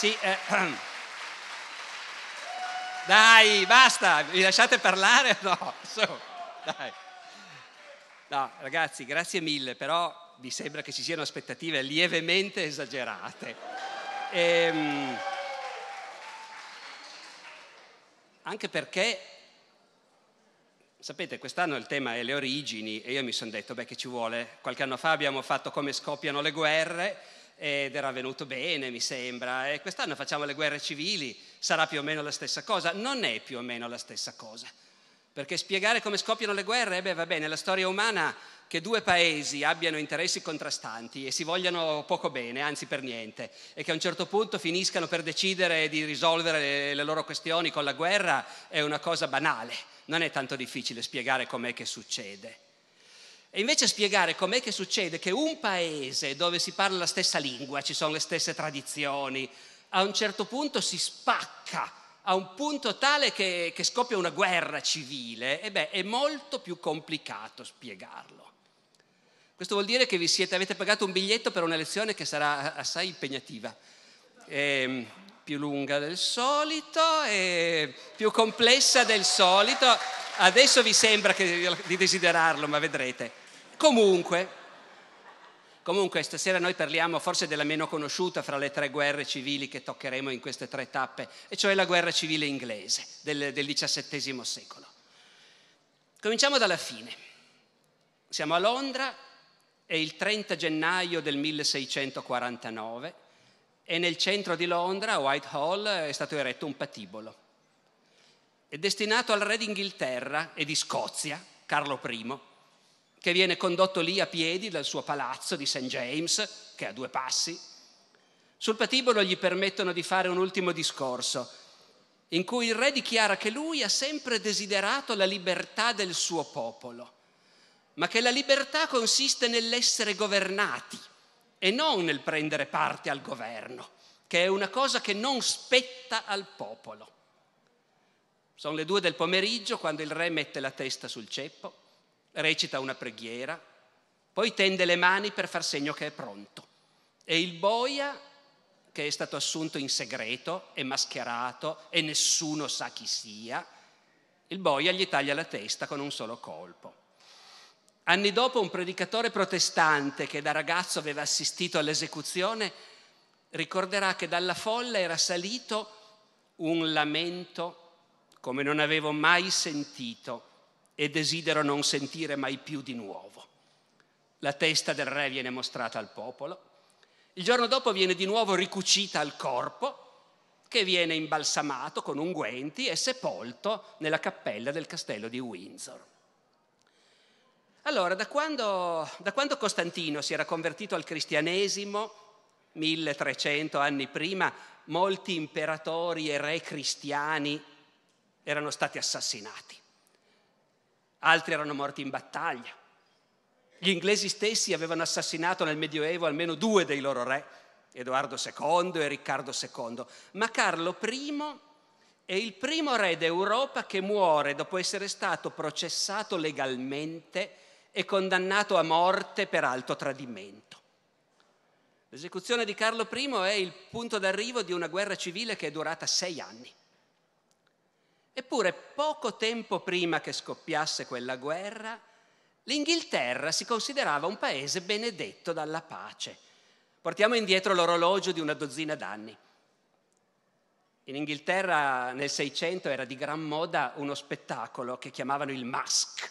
Sì, eh. Dai, basta, vi lasciate parlare? No, so, dai. No, ragazzi, grazie mille, però mi sembra che ci siano aspettative lievemente esagerate. Ehm, anche perché, sapete, quest'anno il tema è le origini e io mi sono detto, beh, che ci vuole. Qualche anno fa abbiamo fatto come scoppiano le guerre ed era venuto bene, mi sembra, e quest'anno facciamo le guerre civili, sarà più o meno la stessa cosa. Non è più o meno la stessa cosa, perché spiegare come scoppiano le guerre, eh beh, va bene, la storia umana che due paesi abbiano interessi contrastanti e si vogliano poco bene, anzi per niente, e che a un certo punto finiscano per decidere di risolvere le loro questioni con la guerra, è una cosa banale, non è tanto difficile spiegare com'è che succede. E invece spiegare com'è che succede che un paese dove si parla la stessa lingua, ci sono le stesse tradizioni, a un certo punto si spacca a un punto tale che, che scoppia una guerra civile, e beh, è molto più complicato spiegarlo. Questo vuol dire che vi siete, avete pagato un biglietto per una lezione che sarà assai impegnativa, e, ehm, più lunga del solito, più complessa del solito. Adesso vi sembra di desiderarlo, ma vedrete. Comunque, comunque, stasera noi parliamo forse della meno conosciuta fra le tre guerre civili che toccheremo in queste tre tappe, e cioè la guerra civile inglese del, del XVII secolo. Cominciamo dalla fine. Siamo a Londra, è il 30 gennaio del 1649 e nel centro di Londra, a Whitehall, è stato eretto un patibolo. È destinato al re d'Inghilterra e di Scozia, Carlo I, che viene condotto lì a piedi dal suo palazzo di St. James, che è a due passi. Sul patibolo gli permettono di fare un ultimo discorso, in cui il re dichiara che lui ha sempre desiderato la libertà del suo popolo, ma che la libertà consiste nell'essere governati e non nel prendere parte al governo, che è una cosa che non spetta al popolo. Sono le due del pomeriggio quando il re mette la testa sul ceppo recita una preghiera, poi tende le mani per far segno che è pronto. E il boia, che è stato assunto in segreto, e mascherato e nessuno sa chi sia, il boia gli taglia la testa con un solo colpo. Anni dopo un predicatore protestante che da ragazzo aveva assistito all'esecuzione ricorderà che dalla folla era salito un lamento come non avevo mai sentito e desidero non sentire mai più di nuovo. La testa del re viene mostrata al popolo, il giorno dopo viene di nuovo ricucita al corpo, che viene imbalsamato con unguenti e sepolto nella cappella del castello di Windsor. Allora, da quando, da quando Costantino si era convertito al cristianesimo, 1300 anni prima, molti imperatori e re cristiani erano stati assassinati altri erano morti in battaglia. Gli inglesi stessi avevano assassinato nel Medioevo almeno due dei loro re, Edoardo II e Riccardo II, ma Carlo I è il primo re d'Europa che muore dopo essere stato processato legalmente e condannato a morte per alto tradimento. L'esecuzione di Carlo I è il punto d'arrivo di una guerra civile che è durata sei anni. Eppure poco tempo prima che scoppiasse quella guerra, l'Inghilterra si considerava un paese benedetto dalla pace. Portiamo indietro l'orologio di una dozzina d'anni. In Inghilterra nel Seicento era di gran moda uno spettacolo che chiamavano il mask,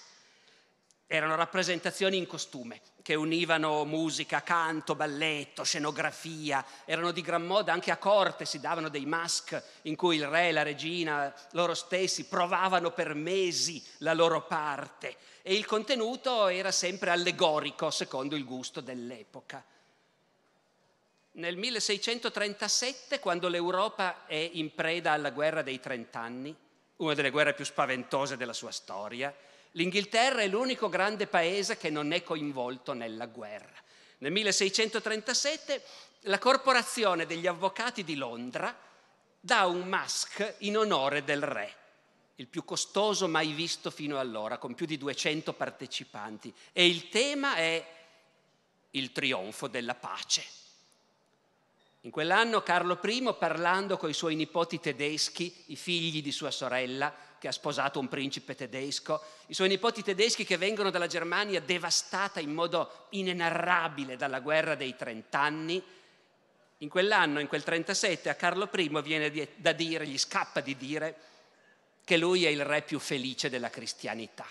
erano rappresentazioni in costume che univano musica, canto, balletto, scenografia, erano di gran moda anche a corte, si davano dei mask in cui il re, la regina, loro stessi provavano per mesi la loro parte e il contenuto era sempre allegorico secondo il gusto dell'epoca. Nel 1637, quando l'Europa è in preda alla guerra dei trent'anni, una delle guerre più spaventose della sua storia, L'Inghilterra è l'unico grande paese che non è coinvolto nella guerra. Nel 1637 la Corporazione degli Avvocati di Londra dà un mask in onore del re, il più costoso mai visto fino allora, con più di 200 partecipanti, e il tema è il trionfo della pace. In quell'anno Carlo I, parlando con i suoi nipoti tedeschi, i figli di sua sorella, che ha sposato un principe tedesco, i suoi nipoti tedeschi che vengono dalla Germania devastata in modo inenarrabile dalla guerra dei trent'anni. In quell'anno, in quel 37, a Carlo I viene da dire, gli scappa di dire, che lui è il re più felice della cristianità.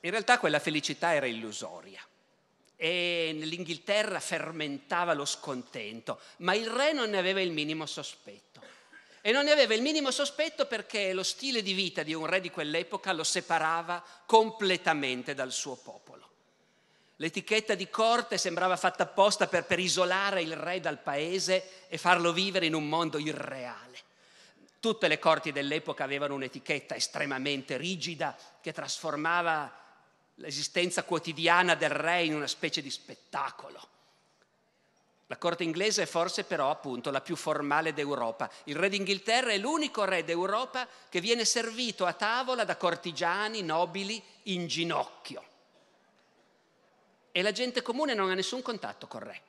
In realtà quella felicità era illusoria e nell'Inghilterra fermentava lo scontento, ma il re non ne aveva il minimo sospetto e non ne aveva il minimo sospetto perché lo stile di vita di un re di quell'epoca lo separava completamente dal suo popolo. L'etichetta di corte sembrava fatta apposta per, per isolare il re dal paese e farlo vivere in un mondo irreale. Tutte le corti dell'epoca avevano un'etichetta estremamente rigida che trasformava l'esistenza quotidiana del re in una specie di spettacolo la corte inglese è forse però appunto la più formale d'Europa. Il re d'Inghilterra è l'unico re d'Europa che viene servito a tavola da cortigiani, nobili, in ginocchio. E la gente comune non ha nessun contatto col re.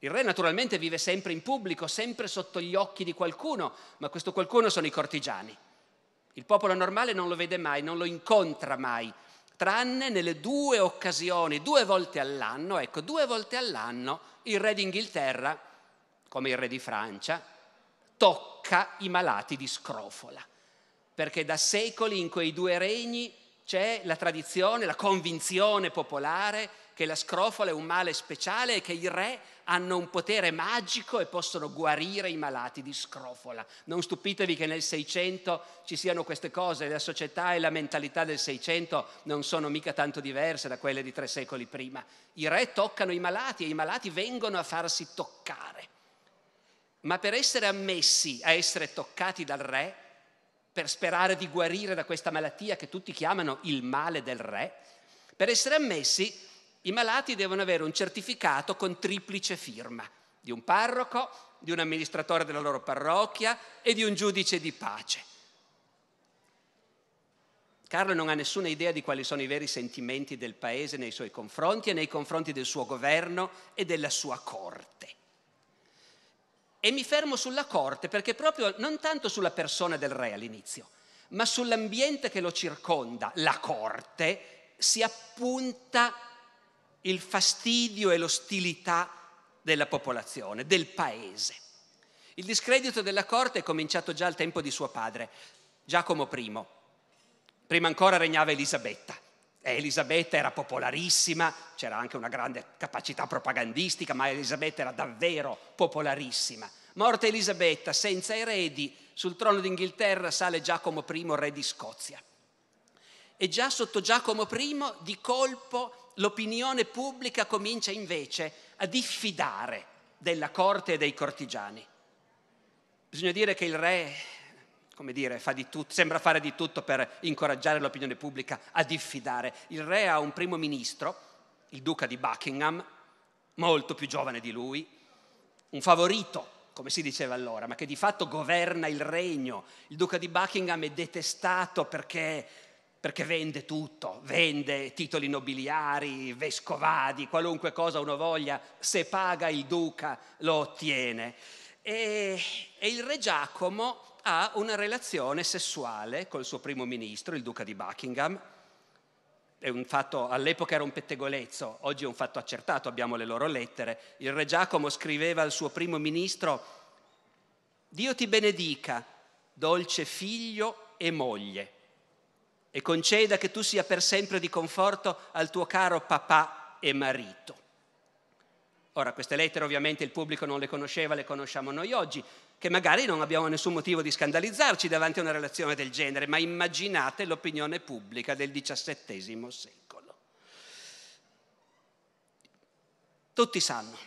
Il re naturalmente vive sempre in pubblico, sempre sotto gli occhi di qualcuno, ma questo qualcuno sono i cortigiani. Il popolo normale non lo vede mai, non lo incontra mai tranne nelle due occasioni, due volte all'anno, ecco, due volte all'anno il re d'Inghilterra, come il re di Francia, tocca i malati di scrofola, perché da secoli in quei due regni c'è la tradizione, la convinzione popolare che la scrofola è un male speciale e che il re hanno un potere magico e possono guarire i malati di scrofola. Non stupitevi che nel 600 ci siano queste cose, la società e la mentalità del 600 non sono mica tanto diverse da quelle di tre secoli prima. I re toccano i malati e i malati vengono a farsi toccare. Ma per essere ammessi a essere toccati dal re, per sperare di guarire da questa malattia che tutti chiamano il male del re, per essere ammessi i malati devono avere un certificato con triplice firma di un parroco, di un amministratore della loro parrocchia e di un giudice di pace. Carlo non ha nessuna idea di quali sono i veri sentimenti del paese nei suoi confronti e nei confronti del suo governo e della sua corte. E mi fermo sulla corte perché proprio non tanto sulla persona del re all'inizio, ma sull'ambiente che lo circonda, la corte, si appunta il fastidio e l'ostilità della popolazione, del paese. Il discredito della corte è cominciato già al tempo di suo padre, Giacomo I. Prima ancora regnava Elisabetta. Eh, Elisabetta era popolarissima, c'era anche una grande capacità propagandistica, ma Elisabetta era davvero popolarissima. Morta Elisabetta, senza eredi, sul trono d'Inghilterra sale Giacomo I, re di Scozia. E già sotto Giacomo I, di colpo, l'opinione pubblica comincia invece a diffidare della corte e dei cortigiani. Bisogna dire che il re, come dire, fa di tutto, sembra fare di tutto per incoraggiare l'opinione pubblica a diffidare. Il re ha un primo ministro, il duca di Buckingham, molto più giovane di lui, un favorito, come si diceva allora, ma che di fatto governa il regno. Il duca di Buckingham è detestato perché perché vende tutto, vende titoli nobiliari, vescovadi, qualunque cosa uno voglia, se paga il duca lo ottiene. E, e, il re Giacomo ha una relazione sessuale col suo primo ministro, il duca di Buckingham. È un fatto, all'epoca era un pettegolezzo, oggi è un fatto accertato, abbiamo le loro lettere. Il re Giacomo scriveva al suo primo ministro, Dio ti benedica, dolce figlio e moglie e conceda che tu sia per sempre di conforto al tuo caro papà e marito. Ora, queste lettere ovviamente il pubblico non le conosceva, le conosciamo noi oggi, che magari non abbiamo nessun motivo di scandalizzarci davanti a una relazione del genere, ma immaginate l'opinione pubblica del XVII secolo. Tutti sanno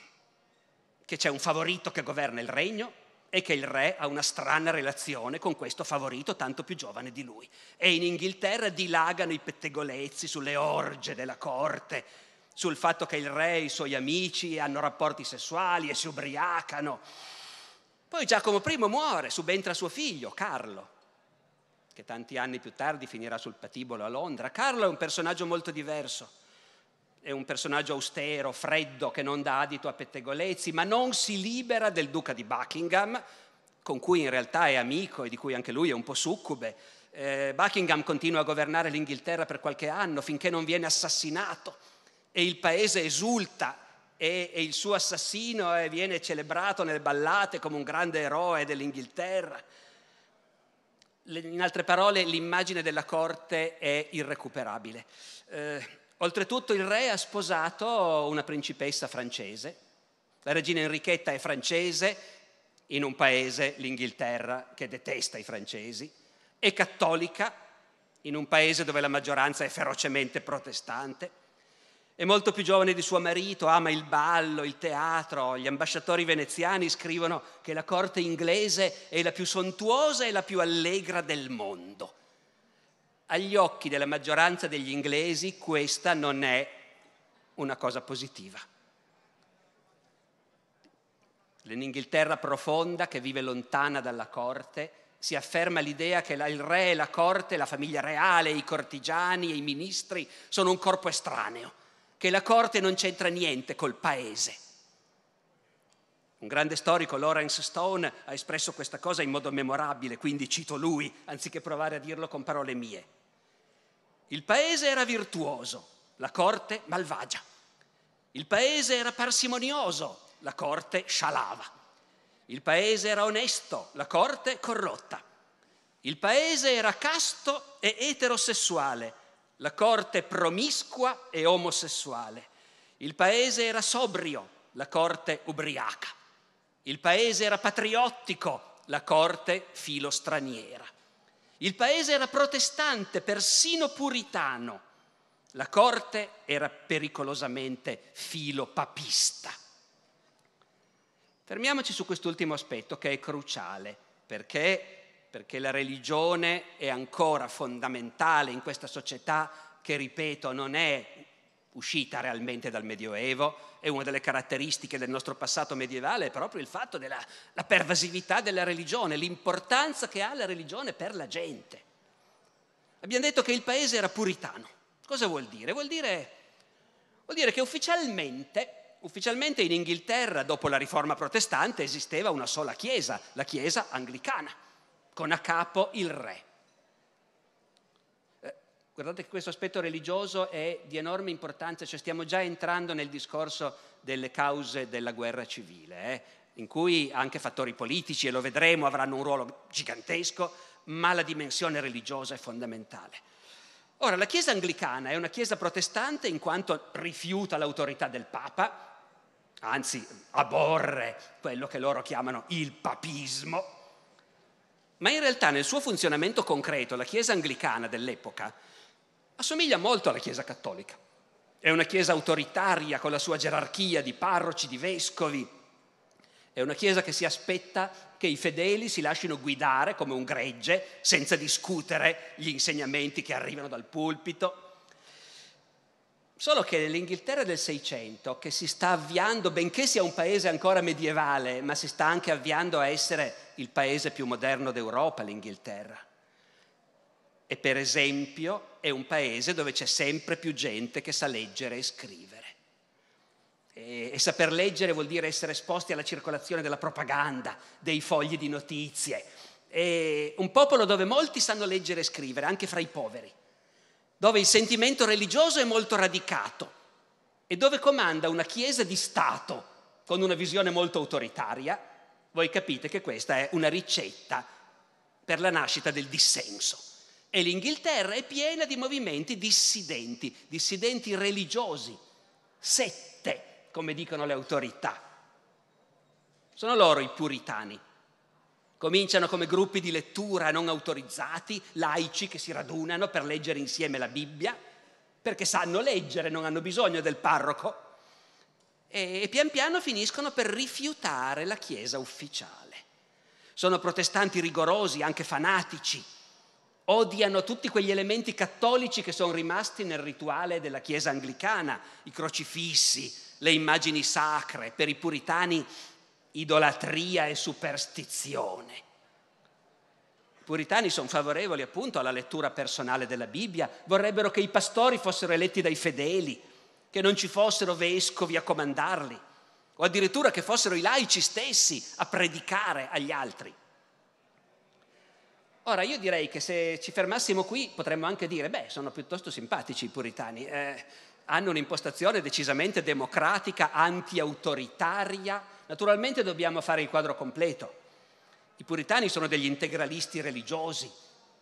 che c'è un favorito che governa il regno, è che il re ha una strana relazione con questo favorito tanto più giovane di lui. E in Inghilterra dilagano i pettegolezzi sulle orge della corte, sul fatto che il re e i suoi amici hanno rapporti sessuali e si ubriacano. Poi Giacomo I muore, subentra suo figlio, Carlo, che tanti anni più tardi finirà sul patibolo a Londra. Carlo è un personaggio molto diverso è un personaggio austero, freddo, che non dà adito a pettegolezzi, ma non si libera del duca di Buckingham, con cui in realtà è amico e di cui anche lui è un po' succube. Eh, Buckingham continua a governare l'Inghilterra per qualche anno finché non viene assassinato e il paese esulta e, e il suo assassino eh, viene celebrato nelle ballate come un grande eroe dell'Inghilterra. in altre parole, l'immagine della corte è irrecuperabile. Eh, Oltretutto il re ha sposato una principessa francese, la regina Enrichetta è francese in un paese, l'Inghilterra, che detesta i francesi, è cattolica in un paese dove la maggioranza è ferocemente protestante, è molto più giovane di suo marito, ama il ballo, il teatro, gli ambasciatori veneziani scrivono che la corte inglese è la più sontuosa e la più allegra del mondo agli occhi della maggioranza degli inglesi questa non è una cosa positiva. L'Inghilterra profonda, che vive lontana dalla corte, si afferma l'idea che il re, e la corte, la famiglia reale, i cortigiani e i ministri sono un corpo estraneo, che la corte non c'entra niente col paese. Un grande storico, Lawrence Stone, ha espresso questa cosa in modo memorabile, quindi cito lui, anziché provare a dirlo con parole mie. Il paese era virtuoso, la corte malvagia. Il paese era parsimonioso, la corte scialava. Il paese era onesto, la corte corrotta. Il paese era casto e eterosessuale, la corte promiscua e omosessuale. Il paese era sobrio, la corte ubriaca. Il paese era patriottico, la corte filostraniera. Il paese era protestante, persino puritano. La corte era pericolosamente filopapista. Fermiamoci su quest'ultimo aspetto che è cruciale, perché perché la religione è ancora fondamentale in questa società che, ripeto, non è uscita realmente dal Medioevo e una delle caratteristiche del nostro passato medievale è proprio il fatto della pervasività della religione, l'importanza che ha la religione per la gente. Abbiamo detto che il paese era puritano. Cosa vuol dire? Vuol dire, vuol dire che ufficialmente, ufficialmente in Inghilterra, dopo la riforma protestante, esisteva una sola chiesa, la chiesa anglicana, con a capo il re. Guardate che questo aspetto religioso è di enorme importanza, cioè stiamo già entrando nel discorso delle cause della guerra civile, eh, in cui anche fattori politici, e lo vedremo, avranno un ruolo gigantesco, ma la dimensione religiosa è fondamentale. Ora, la Chiesa anglicana è una Chiesa protestante in quanto rifiuta l'autorità del Papa, anzi aborre quello che loro chiamano il papismo, ma in realtà nel suo funzionamento concreto la Chiesa anglicana dell'epoca assomiglia molto alla Chiesa cattolica. È una Chiesa autoritaria con la sua gerarchia di parroci, di vescovi. È una Chiesa che si aspetta che i fedeli si lasciano guidare come un gregge senza discutere gli insegnamenti che arrivano dal pulpito. Solo che nell'Inghilterra del Seicento, che si sta avviando, benché sia un paese ancora medievale, ma si sta anche avviando a essere il paese più moderno d'Europa, l'Inghilterra e per esempio è un paese dove c'è sempre più gente che sa leggere e scrivere. E, e, saper leggere vuol dire essere esposti alla circolazione della propaganda, dei fogli di notizie. È un popolo dove molti sanno leggere e scrivere, anche fra i poveri, dove il sentimento religioso è molto radicato e dove comanda una chiesa di Stato con una visione molto autoritaria, voi capite che questa è una ricetta per la nascita del dissenso. E l'Inghilterra è piena di movimenti dissidenti, dissidenti religiosi, sette, come dicono le autorità. Sono loro i puritani. Cominciano come gruppi di lettura non autorizzati, laici che si radunano per leggere insieme la Bibbia, perché sanno leggere, non hanno bisogno del parroco. E pian piano finiscono per rifiutare la Chiesa ufficiale. Sono protestanti rigorosi, anche fanatici, odiano tutti quegli elementi cattolici che sono rimasti nel rituale della Chiesa anglicana, i crocifissi, le immagini sacre, per i puritani idolatria e superstizione. I puritani sono favorevoli appunto alla lettura personale della Bibbia, vorrebbero che i pastori fossero eletti dai fedeli, che non ci fossero vescovi a comandarli, o addirittura che fossero i laici stessi a predicare agli altri. Ora, io direi che se ci fermassimo qui potremmo anche dire, beh, sono piuttosto simpatici i puritani, eh, hanno un'impostazione decisamente democratica, anti-autoritaria. Naturalmente dobbiamo fare il quadro completo. I puritani sono degli integralisti religiosi,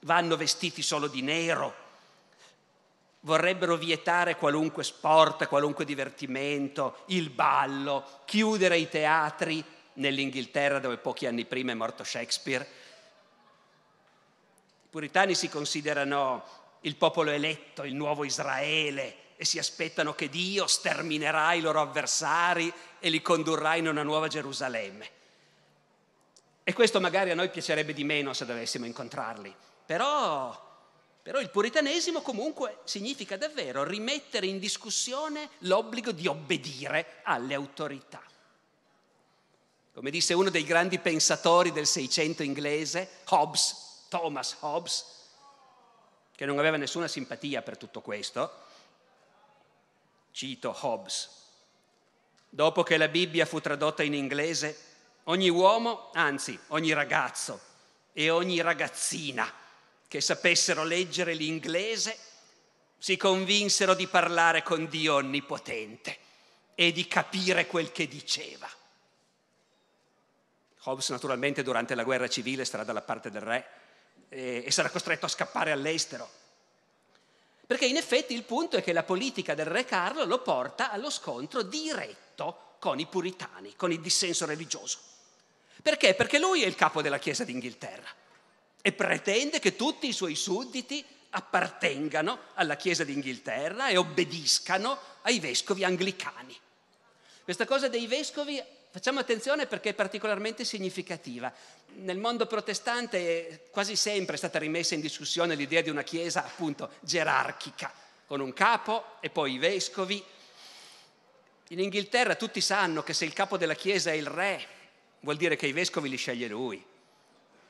vanno vestiti solo di nero, vorrebbero vietare qualunque sport, qualunque divertimento, il ballo, chiudere i teatri nell'Inghilterra dove pochi anni prima è morto Shakespeare puritani si considerano il popolo eletto, il nuovo Israele, e si aspettano che Dio sterminerà i loro avversari e li condurrà in una nuova Gerusalemme. E questo magari a noi piacerebbe di meno se dovessimo incontrarli, però però il puritanesimo comunque significa davvero rimettere in discussione l'obbligo di obbedire alle autorità. Come disse uno dei grandi pensatori del Seicento inglese, Hobbes, Thomas Hobbes, che non aveva nessuna simpatia per tutto questo. Cito Hobbes. Dopo che la Bibbia fu tradotta in inglese, ogni uomo, anzi ogni ragazzo e ogni ragazzina che sapessero leggere l'inglese, si convinsero di parlare con Dio Onnipotente e di capire quel che diceva. Hobbes naturalmente durante la guerra civile sarà dalla parte del re e, sarà costretto a scappare all'estero. Perché in effetti il punto è che la politica del re Carlo lo porta allo scontro diretto con i puritani, con il dissenso religioso. Perché? Perché lui è il capo della Chiesa d'Inghilterra e pretende che tutti i suoi sudditi appartengano alla Chiesa d'Inghilterra e obbediscano ai vescovi anglicani. Questa cosa dei vescovi, facciamo attenzione perché è particolarmente significativa nel mondo protestante quasi sempre è stata rimessa in discussione l'idea di una chiesa appunto gerarchica, con un capo e poi i vescovi. In Inghilterra tutti sanno che se il capo della chiesa è il re, vuol dire che i vescovi li sceglie lui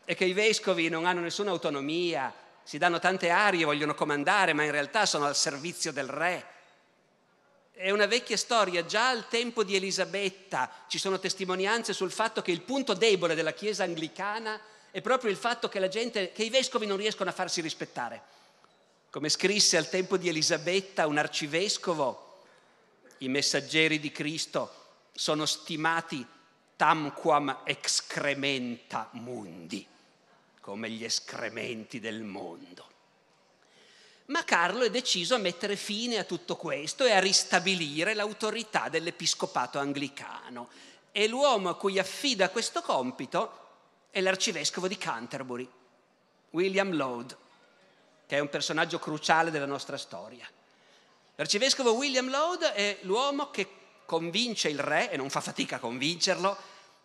e che i vescovi non hanno nessuna autonomia, si danno tante arie, vogliono comandare, ma in realtà sono al servizio del re è una vecchia storia, già al tempo di Elisabetta ci sono testimonianze sul fatto che il punto debole della Chiesa anglicana è proprio il fatto che, gente, che i vescovi non riescono a farsi rispettare. Come scrisse al tempo di Elisabetta un arcivescovo, i messaggeri di Cristo sono stimati tamquam excrementa mundi, come gli escrementi del mondo. Ma Carlo è deciso a mettere fine a tutto questo e a ristabilire l'autorità dell'episcopato anglicano. E l'uomo a cui affida questo compito è l'arcivescovo di Canterbury, William Lode, che è un personaggio cruciale della nostra storia. L'arcivescovo William Lode è l'uomo che convince il re, e non fa fatica a convincerlo,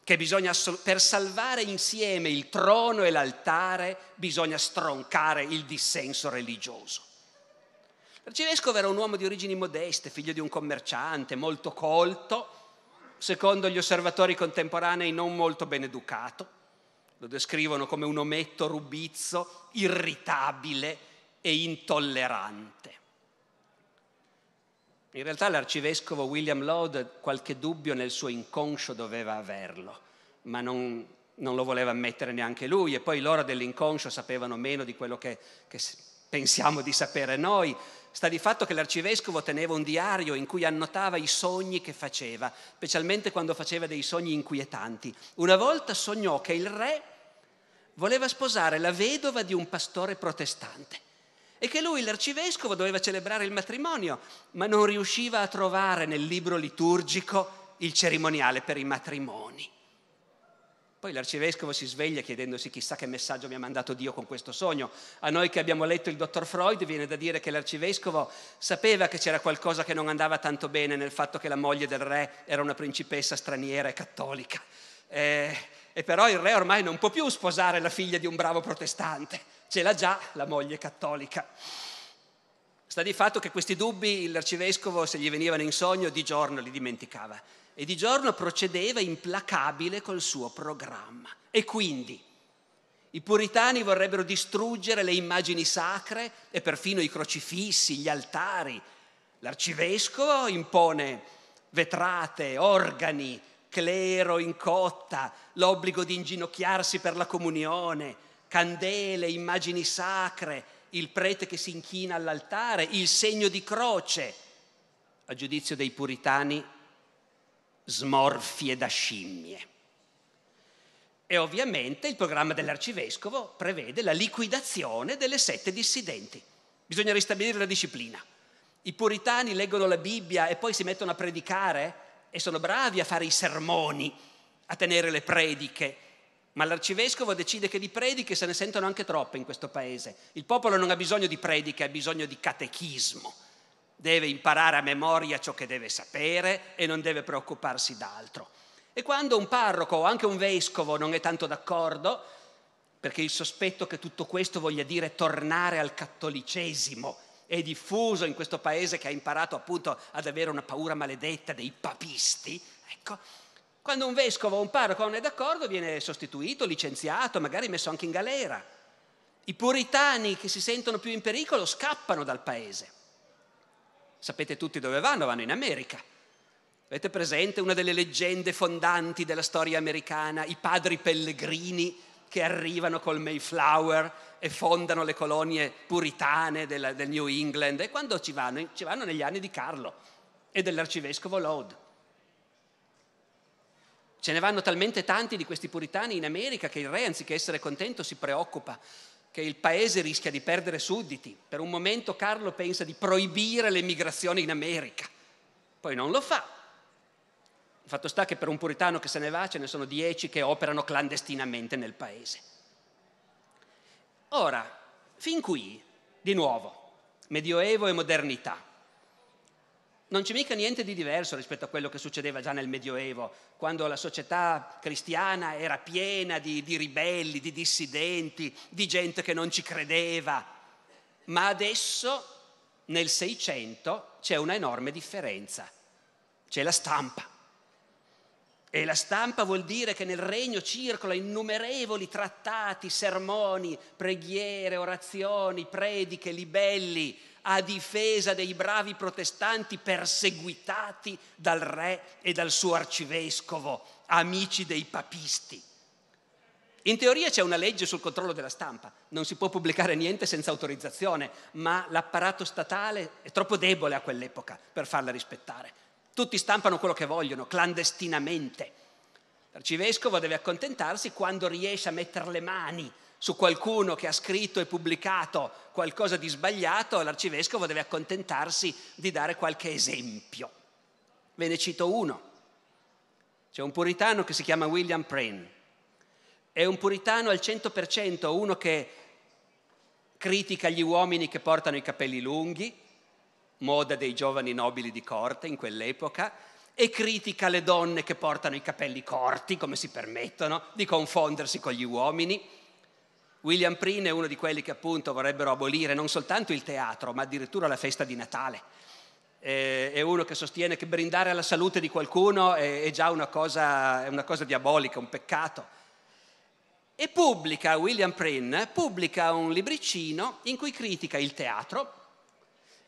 che bisogna, per salvare insieme il trono e l'altare bisogna stroncare il dissenso religioso. L'arcivescovo era un uomo di origini modeste, figlio di un commerciante, molto colto, secondo gli osservatori contemporanei non molto ben educato. Lo descrivono come un ometto rubizzo, irritabile e intollerante. In realtà l'arcivescovo William Lode qualche dubbio nel suo inconscio doveva averlo, ma non, non lo voleva ammettere neanche lui e poi loro dell'inconscio sapevano meno di quello che, che pensiamo di sapere noi Sta di fatto che l'arcivescovo teneva un diario in cui annotava i sogni che faceva, specialmente quando faceva dei sogni inquietanti. Una volta sognò che il re voleva sposare la vedova di un pastore protestante e che lui, l'arcivescovo, doveva celebrare il matrimonio, ma non riusciva a trovare nel libro liturgico il cerimoniale per i matrimoni. Poi l'arcivescovo si sveglia chiedendosi chissà che messaggio mi ha mandato Dio con questo sogno. A noi che abbiamo letto il dottor Freud viene da dire che l'arcivescovo sapeva che c'era qualcosa che non andava tanto bene nel fatto che la moglie del re era una principessa straniera e cattolica. Eh, e però il re ormai non può più sposare la figlia di un bravo protestante, ce l'ha già la moglie cattolica. Sta di fatto che questi dubbi l'arcivescovo, se gli venivano in sogno, di giorno li dimenticava e di giorno procedeva implacabile col suo programma. E quindi i puritani vorrebbero distruggere le immagini sacre e perfino i crocifissi, gli altari. L'arcivescovo impone vetrate, organi, clero in cotta, l'obbligo di inginocchiarsi per la comunione, candele, immagini sacre, il prete che si inchina all'altare, il segno di croce. A giudizio dei puritani smorfie da scimmie. E ovviamente il programma dell'arcivescovo prevede la liquidazione delle sette dissidenti. Bisogna ristabilire la disciplina. I puritani leggono la Bibbia e poi si mettono a predicare e sono bravi a fare i sermoni, a tenere le prediche, ma l'arcivescovo decide che di prediche se ne sentono anche troppe in questo paese. Il popolo non ha bisogno di prediche, ha bisogno di catechismo deve imparare a memoria ciò che deve sapere e non deve preoccuparsi d'altro. E quando un parroco o anche un vescovo non è tanto d'accordo, perché il sospetto che tutto questo voglia dire tornare al cattolicesimo è diffuso in questo paese che ha imparato appunto ad avere una paura maledetta dei papisti, ecco, quando un vescovo o un parroco non è d'accordo viene sostituito, licenziato, magari messo anche in galera. I puritani che si sentono più in pericolo scappano dal paese. Sapete tutti dove vanno? Vanno in America. Avete presente una delle leggende fondanti della storia americana, i padri pellegrini che arrivano col Mayflower e fondano le colonie puritane della, del New England? E quando ci vanno? Ci vanno negli anni di Carlo e dell'arcivescovo Lode. Ce ne vanno talmente tanti di questi puritani in America che il re, anziché essere contento, si preoccupa che il paese rischia di perdere sudditi. Per un momento Carlo pensa di proibire l'emigrazione in America, poi non lo fa. Il fatto sta che per un puritano che se ne va ce ne sono dieci che operano clandestinamente nel paese. Ora, fin qui, di nuovo, Medioevo e modernità. Non c'è mica niente di diverso rispetto a quello che succedeva già nel Medioevo, quando la società cristiana era piena di, di, ribelli, di dissidenti, di gente che non ci credeva. Ma adesso, nel Seicento, c'è una enorme differenza. C'è la stampa. E la stampa vuol dire che nel regno circola innumerevoli trattati, sermoni, preghiere, orazioni, prediche, libelli a difesa dei bravi protestanti perseguitati dal re e dal suo arcivescovo, amici dei papisti. In teoria c'è una legge sul controllo della stampa, non si può pubblicare niente senza autorizzazione, ma l'apparato statale è troppo debole a quell'epoca per farla rispettare. Tutti stampano quello che vogliono, clandestinamente. L'arcivescovo deve accontentarsi quando riesce a mettere le mani su qualcuno che ha scritto e pubblicato qualcosa di sbagliato, l'arcivescovo deve accontentarsi di dare qualche esempio. Ve ne cito uno. C'è un puritano che si chiama William Prane. È un puritano al 100%, uno che critica gli uomini che portano i capelli lunghi, moda dei giovani nobili di corte in quell'epoca, e critica le donne che portano i capelli corti, come si permettono di confondersi con gli uomini William Prine è uno di quelli che appunto vorrebbero abolire non soltanto il teatro, ma addirittura la festa di Natale. È uno che sostiene che brindare alla salute di qualcuno è già una cosa, è una cosa diabolica, un peccato. E pubblica, William Prynne, pubblica un libricino in cui critica il teatro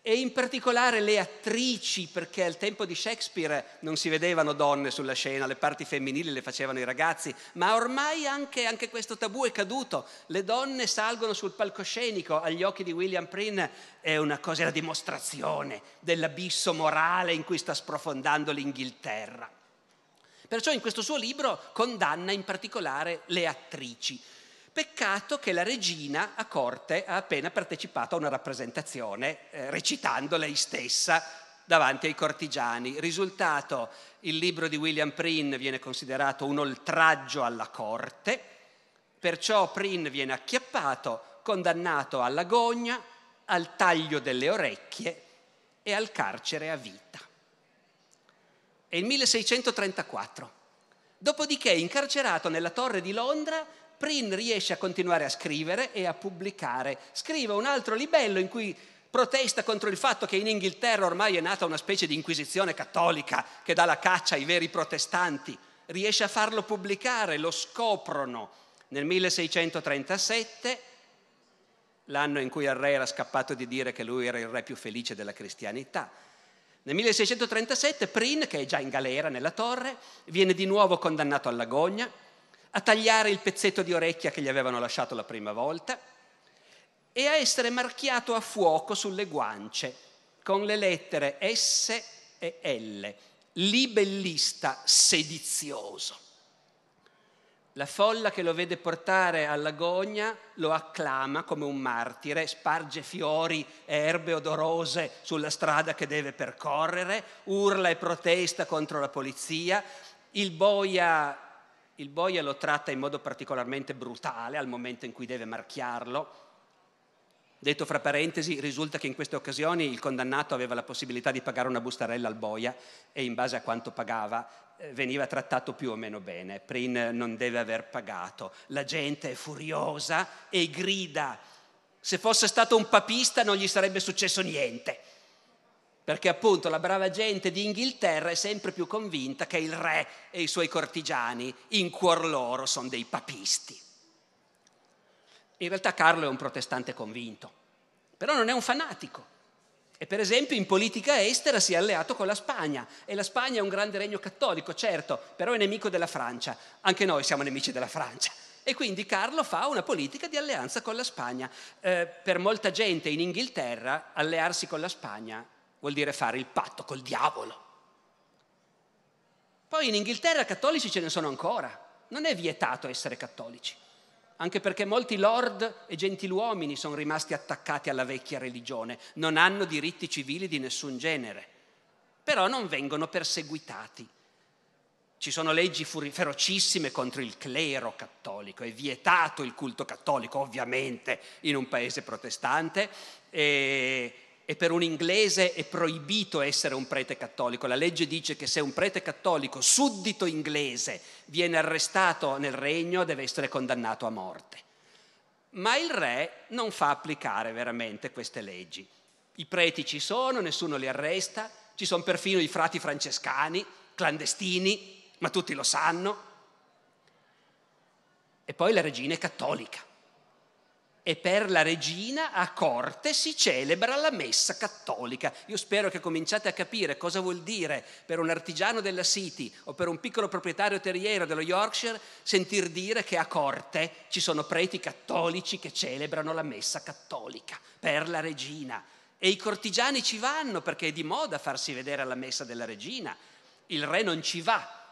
e in particolare le attrici, perché al tempo di Shakespeare non si vedevano donne sulla scena, le parti femminili le facevano i ragazzi, ma ormai anche, anche questo tabù è caduto, le donne salgono sul palcoscenico, agli occhi di William Prynne è una cosa, è la dimostrazione dell'abisso morale in cui sta sprofondando l'Inghilterra. Perciò in questo suo libro condanna in particolare le attrici. Peccato che la regina a corte ha appena partecipato a una rappresentazione eh, recitando lei stessa davanti ai cortigiani. Risultato, il libro di William Prynne viene considerato un oltraggio alla corte, perciò Prynne viene acchiappato, condannato alla gogna, al taglio delle orecchie e al carcere a vita. È il 1634. Dopodiché incarcerato nella torre di Londra Prin riesce a continuare a scrivere e a pubblicare. Scrive un altro libello in cui protesta contro il fatto che in Inghilterra ormai è nata una specie di inquisizione cattolica che dà la caccia ai veri protestanti. Riesce a farlo pubblicare, lo scoprono nel 1637, l'anno in cui al re era scappato di dire che lui era il re più felice della cristianità. Nel 1637 Prin, che è già in galera nella torre, viene di nuovo condannato all'agonia a tagliare il pezzetto di orecchia che gli avevano lasciato la prima volta e a essere marchiato a fuoco sulle guance con le lettere S e L, libellista sedizioso. La folla che lo vede portare all'agonia lo acclama come un martire, sparge fiori e erbe odorose sulla strada che deve percorrere, urla e protesta contro la polizia, il boia il boia lo tratta in modo particolarmente brutale al momento in cui deve marchiarlo. Detto fra parentesi, risulta che in queste occasioni il condannato aveva la possibilità di pagare una bustarella al boia e in base a quanto pagava eh, veniva trattato più o meno bene. Prin non deve aver pagato. La gente è furiosa e grida. Se fosse stato un papista non gli sarebbe successo niente perché appunto la brava gente di Inghilterra è sempre più convinta che il re e i suoi cortigiani in cuor loro sono dei papisti. In realtà Carlo è un protestante convinto, però non è un fanatico. E per esempio in politica estera si è alleato con la Spagna e la Spagna è un grande regno cattolico, certo, però è nemico della Francia. Anche noi siamo nemici della Francia. E quindi Carlo fa una politica di alleanza con la Spagna. Eh, per molta gente in Inghilterra allearsi con la Spagna vuol dire fare il patto col diavolo. Poi in Inghilterra cattolici ce ne sono ancora, non è vietato essere cattolici, anche perché molti lord e gentiluomini sono rimasti attaccati alla vecchia religione, non hanno diritti civili di nessun genere, però non vengono perseguitati. Ci sono leggi ferocissime contro il clero cattolico, è vietato il culto cattolico ovviamente in un paese protestante, e e per un inglese è proibito essere un prete cattolico. La legge dice che se un prete cattolico suddito inglese viene arrestato nel regno deve essere condannato a morte. Ma il re non fa applicare veramente queste leggi. I preti ci sono, nessuno li arresta, ci sono perfino i frati francescani, clandestini, ma tutti lo sanno. E poi la regina è cattolica e per la regina a corte si celebra la messa cattolica. Io spero che cominciate a capire cosa vuol dire per un artigiano della City o per un piccolo proprietario terriero dello Yorkshire sentir dire che a corte ci sono preti cattolici che celebrano la messa cattolica per la regina. E i cortigiani ci vanno perché è di moda farsi vedere alla messa della regina. Il re non ci va,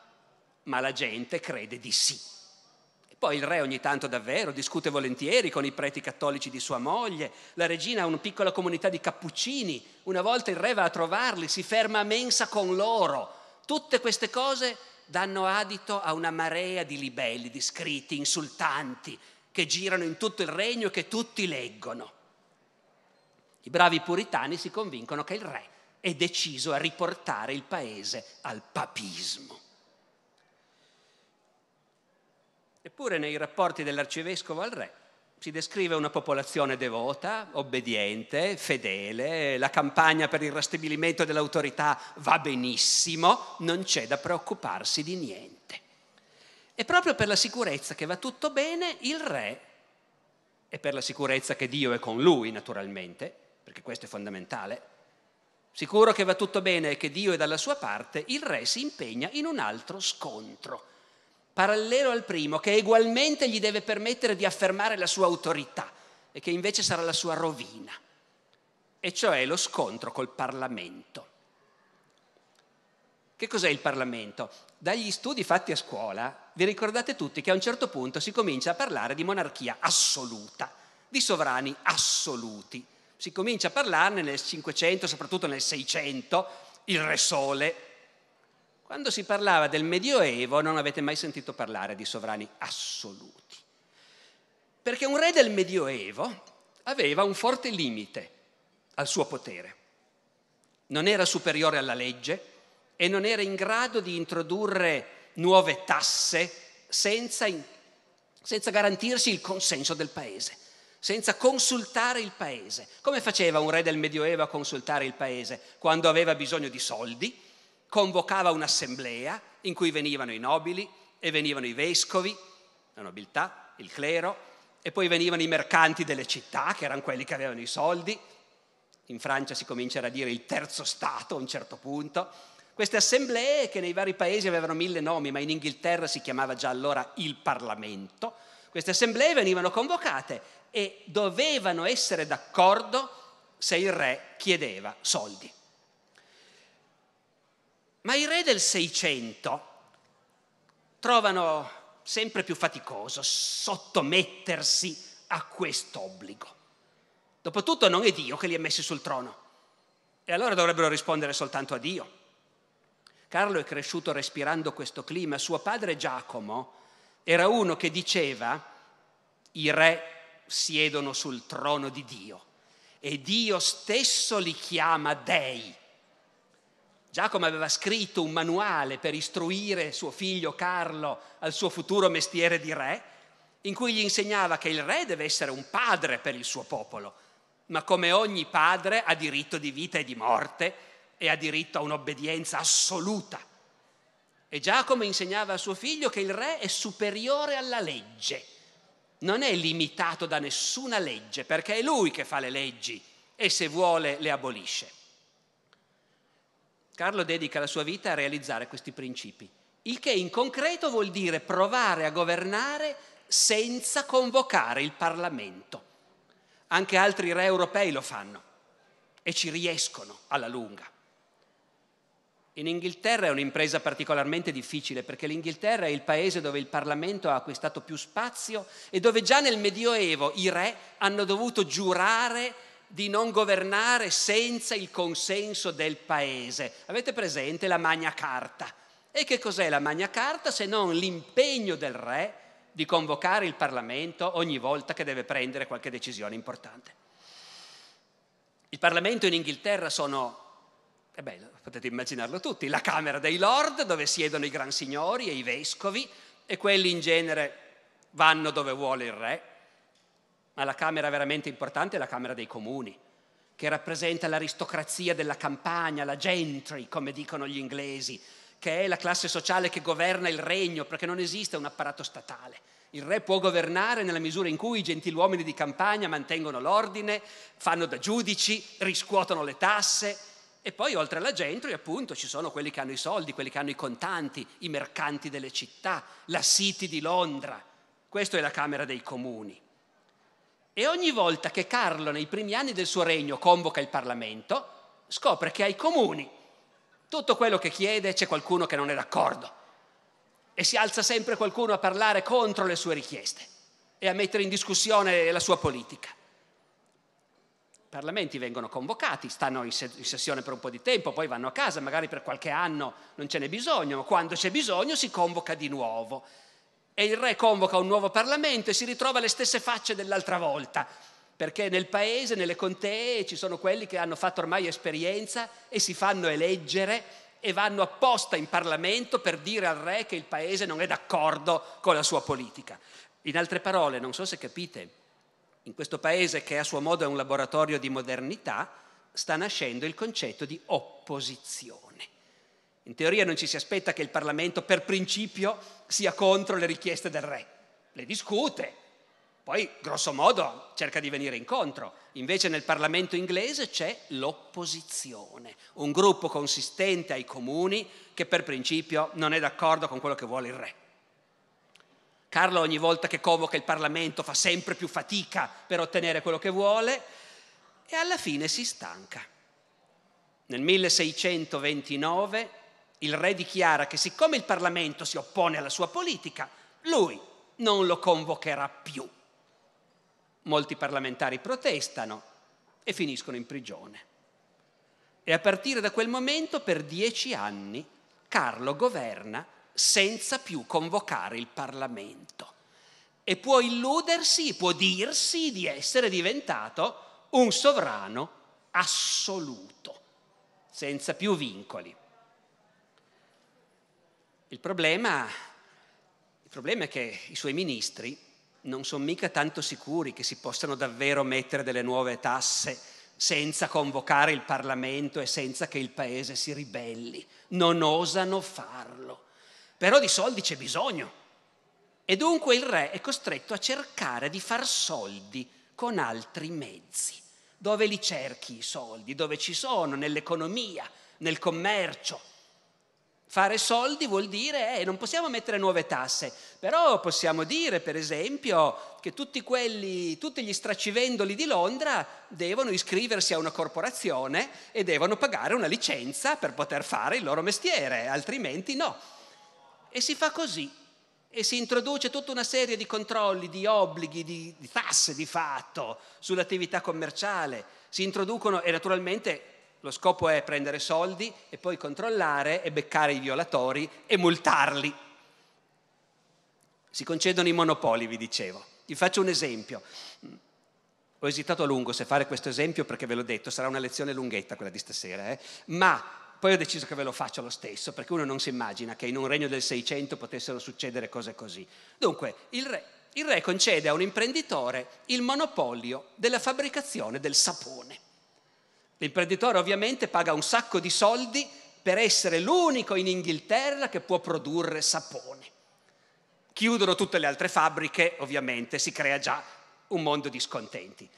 ma la gente crede di sì. Poi il re ogni tanto davvero discute volentieri con i preti cattolici di sua moglie, la regina ha una piccola comunità di cappuccini, una volta il re va a trovarli, si ferma a mensa con loro. Tutte queste cose danno adito a una marea di libelli, di scritti, insultanti, che girano in tutto il regno e che tutti leggono. I bravi puritani si convincono che il re è deciso a riportare il paese al papismo. Eppure nei rapporti dell'arcivescovo al re si descrive una popolazione devota, obbediente, fedele, la campagna per il rastabilimento dell'autorità va benissimo, non c'è da preoccuparsi di niente. E proprio per la sicurezza che va tutto bene, il re, e per la sicurezza che Dio è con lui naturalmente, perché questo è fondamentale, sicuro che va tutto bene e che Dio è dalla sua parte, il re si impegna in un altro scontro parallelo al primo, che egualmente gli deve permettere di affermare la sua autorità e che invece sarà la sua rovina, e cioè lo scontro col Parlamento. Che cos'è il Parlamento? Dagli studi fatti a scuola, vi ricordate tutti che a un certo punto si comincia a parlare di monarchia assoluta, di sovrani assoluti. Si comincia a parlarne nel 500, soprattutto nel 600, il Re Sole, quando si parlava del Medioevo non avete mai sentito parlare di sovrani assoluti, perché un re del Medioevo aveva un forte limite al suo potere. Non era superiore alla legge e non era in grado di introdurre nuove tasse senza, senza garantirsi il consenso del paese, senza consultare il paese. Come faceva un re del Medioevo a consultare il paese? Quando aveva bisogno di soldi, convocava un'assemblea in cui venivano i nobili e venivano i vescovi, la nobiltà, il clero, e poi venivano i mercanti delle città, che erano quelli che avevano i soldi. In Francia si comincia a dire il terzo Stato a un certo punto. Queste assemblee che nei vari paesi avevano mille nomi, ma in Inghilterra si chiamava già allora il Parlamento, queste assemblee venivano convocate e dovevano essere d'accordo se il re chiedeva soldi. Ma i re del Seicento trovano sempre più faticoso sottomettersi a questo obbligo. Dopotutto non è Dio che li ha messi sul trono. E allora dovrebbero rispondere soltanto a Dio. Carlo è cresciuto respirando questo clima. Suo padre Giacomo era uno che diceva i re siedono sul trono di Dio e Dio stesso li chiama dei. Giacomo aveva scritto un manuale per istruire suo figlio Carlo al suo futuro mestiere di re, in cui gli insegnava che il re deve essere un padre per il suo popolo, ma come ogni padre ha diritto di vita e di morte e ha diritto a un'obbedienza assoluta. E Giacomo insegnava a suo figlio che il re è superiore alla legge, non è limitato da nessuna legge, perché è lui che fa le leggi e se vuole le abolisce. Carlo dedica la sua vita a realizzare questi principi, il che in concreto vuol dire provare a governare senza convocare il Parlamento. Anche altri re europei lo fanno e ci riescono alla lunga. In Inghilterra è un'impresa particolarmente difficile perché l'Inghilterra è il paese dove il Parlamento ha acquistato più spazio e dove già nel Medioevo i re hanno dovuto giurare di non governare senza il consenso del paese. Avete presente la Magna Carta? E che cos'è la Magna Carta se non l'impegno del re di convocare il Parlamento ogni volta che deve prendere qualche decisione importante? Il Parlamento in Inghilterra sono, eh beh, potete immaginarlo tutti, la Camera dei Lord dove siedono i gran signori e i vescovi e quelli in genere vanno dove vuole il re ma la Camera veramente importante è la Camera dei Comuni, che rappresenta l'aristocrazia della campagna, la gentry, come dicono gli inglesi, che è la classe sociale che governa il regno, perché non esiste un apparato statale. Il re può governare nella misura in cui i gentiluomini di campagna mantengono l'ordine, fanno da giudici, riscuotono le tasse e poi oltre alla gentry appunto ci sono quelli che hanno i soldi, quelli che hanno i contanti, i mercanti delle città, la City di Londra. Questa è la Camera dei Comuni. E ogni volta che Carlo, nei primi anni del suo regno, convoca il Parlamento, scopre che ai comuni tutto quello che chiede c'è qualcuno che non è d'accordo. E si alza sempre qualcuno a parlare contro le sue richieste e a mettere in discussione la sua politica. I parlamenti vengono convocati, stanno in, sessione per un po' di tempo, poi vanno a casa, magari per qualche anno non ce n'è bisogno, ma quando c'è bisogno si convoca di nuovo e il re convoca un nuovo Parlamento e si ritrova le stesse facce dell'altra volta, perché nel paese, nelle contee, ci sono quelli che hanno fatto ormai esperienza e si fanno eleggere e vanno apposta in Parlamento per dire al re che il paese non è d'accordo con la sua politica. In altre parole, non so se capite, in questo paese che a suo modo è un laboratorio di modernità, sta nascendo il concetto di opposizione. In teoria non ci si aspetta che il Parlamento per principio sia contro le richieste del re, le discute, poi grosso modo cerca di venire incontro. Invece nel Parlamento inglese c'è l'opposizione, un gruppo consistente ai comuni che per principio non è d'accordo con quello che vuole il re. Carlo ogni volta che convoca il Parlamento fa sempre più fatica per ottenere quello che vuole e alla fine si stanca. Nel 1629 il re dichiara che siccome il Parlamento si oppone alla sua politica, lui non lo convocherà più. Molti parlamentari protestano e finiscono in prigione. E a partire da quel momento, per dieci anni, Carlo governa senza più convocare il Parlamento. E può illudersi, può dirsi di essere diventato un sovrano assoluto, senza più vincoli. Il problema, il problema è che i suoi ministri non sono mica tanto sicuri che si possano davvero mettere delle nuove tasse senza convocare il Parlamento e senza che il Paese si ribelli. Non osano farlo. Però di soldi c'è bisogno. E dunque il re è costretto a cercare di far soldi con altri mezzi. Dove li cerchi i soldi? Dove ci sono? Nell'economia, nel commercio Fare soldi vuol dire, eh, non possiamo mettere nuove tasse, però possiamo dire, per esempio, che tutti, quelli, tutti gli stracivendoli di Londra devono iscriversi a una corporazione e devono pagare una licenza per poter fare il loro mestiere, altrimenti no. E si fa così, e si introduce tutta una serie di controlli, di obblighi, di, di tasse di fatto sull'attività commerciale, si introducono e naturalmente lo scopo è prendere soldi e poi controllare e beccare i violatori e multarli. Si concedono i monopoli, vi dicevo. Vi faccio un esempio. Ho esitato a lungo se fare questo esempio perché ve l'ho detto, sarà una lezione lunghetta quella di stasera, eh? ma poi ho deciso che ve lo faccio lo stesso perché uno non si immagina che in un regno del Seicento potessero succedere cose così. Dunque, il re, il re concede a un imprenditore il monopolio della fabbricazione del sapone. L'imprenditore ovviamente paga un sacco di soldi per essere l'unico in Inghilterra che può produrre sapone. Chiudono tutte le altre fabbriche, ovviamente si crea già un mondo di scontenti.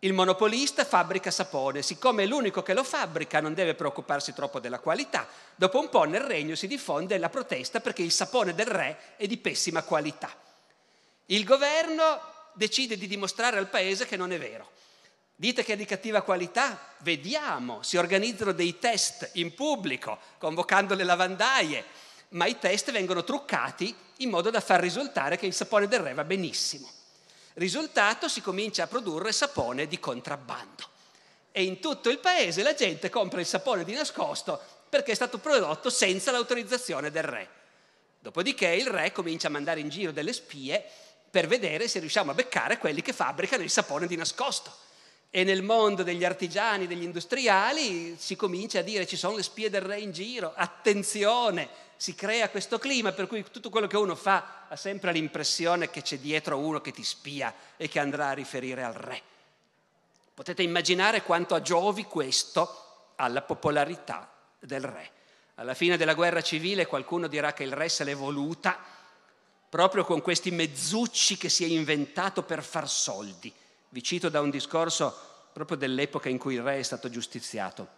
Il monopolista fabbrica sapone, siccome è l'unico che lo fabbrica non deve preoccuparsi troppo della qualità, dopo un po' nel regno si diffonde la protesta perché il sapone del re è di pessima qualità. Il governo decide di dimostrare al paese che non è vero Dite che è di cattiva qualità? Vediamo, si organizzano dei test in pubblico, convocando le lavandaie, ma i test vengono truccati in modo da far risultare che il sapone del re va benissimo. Risultato, si comincia a produrre sapone di contrabbando. E in tutto il paese la gente compra il sapone di nascosto perché è stato prodotto senza l'autorizzazione del re. Dopodiché il re comincia a mandare in giro delle spie per vedere se riusciamo a beccare quelli che fabbricano il sapone di nascosto e nel mondo degli artigiani, degli industriali, si comincia a dire ci sono le spie del re in giro, attenzione, si crea questo clima per cui tutto quello che uno fa ha sempre l'impressione che c'è dietro uno che ti spia e che andrà a riferire al re. Potete immaginare quanto agiovi questo alla popolarità del re. Alla fine della guerra civile qualcuno dirà che il re se l'è voluta proprio con questi mezzucci che si è inventato per far soldi vi cito da un discorso proprio dell'epoca in cui il re è stato giustiziato.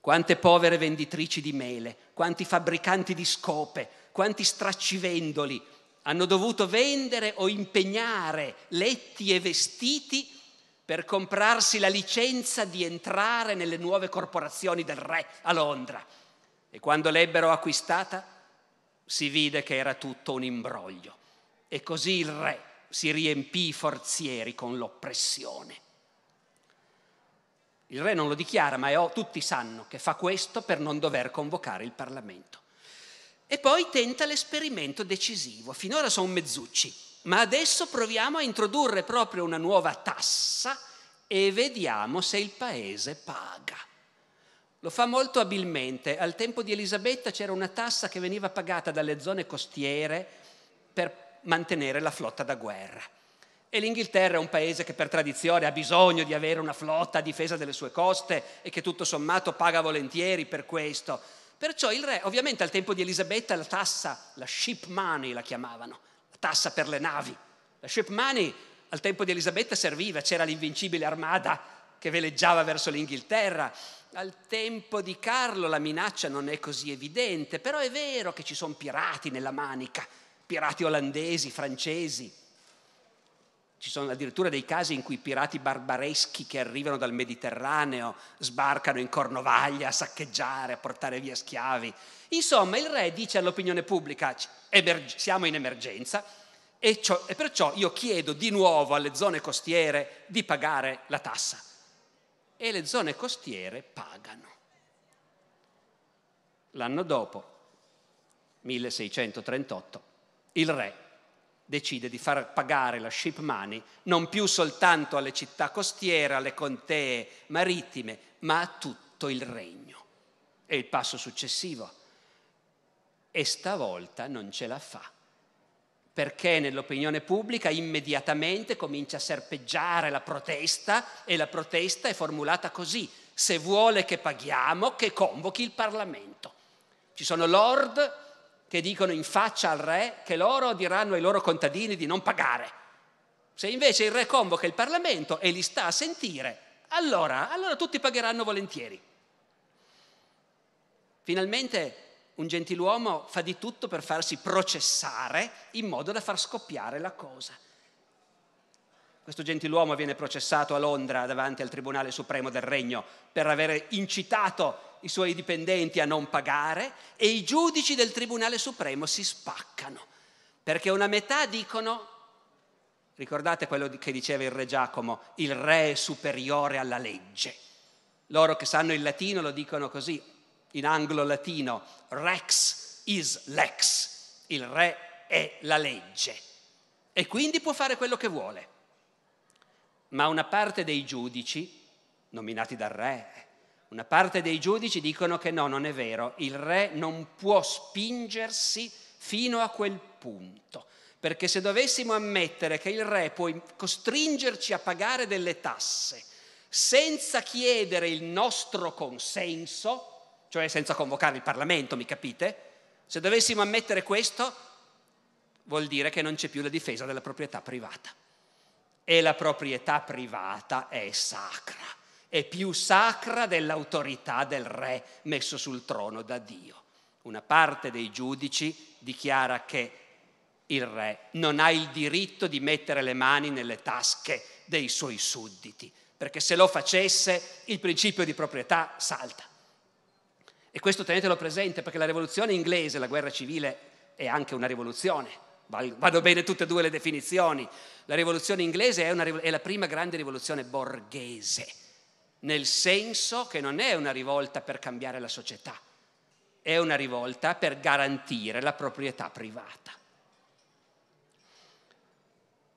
Quante povere venditrici di mele, quanti fabbricanti di scope, quanti straccivendoli hanno dovuto vendere o impegnare letti e vestiti per comprarsi la licenza di entrare nelle nuove corporazioni del re a Londra. E quando l'ebbero acquistata si vide che era tutto un imbroglio. E così il re si riempì i forzieri con l'oppressione. Il re non lo dichiara, ma è, tutti sanno che fa questo per non dover convocare il Parlamento. E poi tenta l'esperimento decisivo. Finora sono mezzucci, ma adesso proviamo a introdurre proprio una nuova tassa e vediamo se il paese paga. Lo fa molto abilmente. Al tempo di Elisabetta c'era una tassa che veniva pagata dalle zone costiere per mantenere la flotta da guerra. E l'Inghilterra è un paese che per tradizione ha bisogno di avere una flotta a difesa delle sue coste e che tutto sommato paga volentieri per questo. Perciò il re, ovviamente al tempo di Elisabetta, la tassa, la ship money la chiamavano, la tassa per le navi. La ship money al tempo di Elisabetta serviva, c'era l'invincibile armada che veleggiava verso l'Inghilterra. Al tempo di Carlo la minaccia non è così evidente, però è vero che ci sono pirati nella manica pirati olandesi, francesi. Ci sono addirittura dei casi in cui pirati barbareschi che arrivano dal Mediterraneo sbarcano in Cornovaglia a saccheggiare, a portare via schiavi. Insomma, il re dice all'opinione pubblica, siamo in emergenza, e, ciò, e, perciò io chiedo di nuovo alle zone costiere di pagare la tassa. E le zone costiere pagano. L'anno dopo, 1638, il re decide di far pagare la ship money non più soltanto alle città costiere, alle contee marittime, ma a tutto il regno. È il passo successivo. E stavolta non ce la fa, perché nell'opinione pubblica immediatamente comincia a serpeggiare la protesta e la protesta è formulata così. Se vuole che paghiamo, che convochi il Parlamento. Ci sono lord che dicono in faccia al re che loro diranno ai loro contadini di non pagare. Se invece il re convoca il Parlamento e li sta a sentire, allora, allora tutti pagheranno volentieri. Finalmente un gentiluomo fa di tutto per farsi processare in modo da far scoppiare la cosa. Questo gentiluomo viene processato a Londra davanti al Tribunale Supremo del Regno per aver incitato i suoi dipendenti a non pagare e i giudici del Tribunale Supremo si spaccano, perché una metà dicono, ricordate quello che diceva il re Giacomo, il re è superiore alla legge. Loro che sanno il latino lo dicono così, in anglo latino, rex is lex, il re è la legge e quindi può fare quello che vuole. Ma una parte dei giudici, nominati dal re, una parte dei giudici dicono che no, non è vero, il re non può spingersi fino a quel punto, perché se dovessimo ammettere che il re può costringerci a pagare delle tasse senza chiedere il nostro consenso, cioè senza convocare il Parlamento, mi capite? Se dovessimo ammettere questo, vuol dire che non c'è più la difesa della proprietà privata. E la proprietà privata è sacra è più sacra dell'autorità del re messo sul trono da Dio. Una parte dei giudici dichiara che il re non ha il diritto di mettere le mani nelle tasche dei suoi sudditi, perché se lo facesse il principio di proprietà salta. E questo tenetelo presente perché la rivoluzione inglese, la guerra civile, è anche una rivoluzione. Vado bene tutte e due le definizioni. La rivoluzione inglese è, una, è la prima grande rivoluzione borghese nel senso che non è una rivolta per cambiare la società, è una rivolta per garantire la proprietà privata.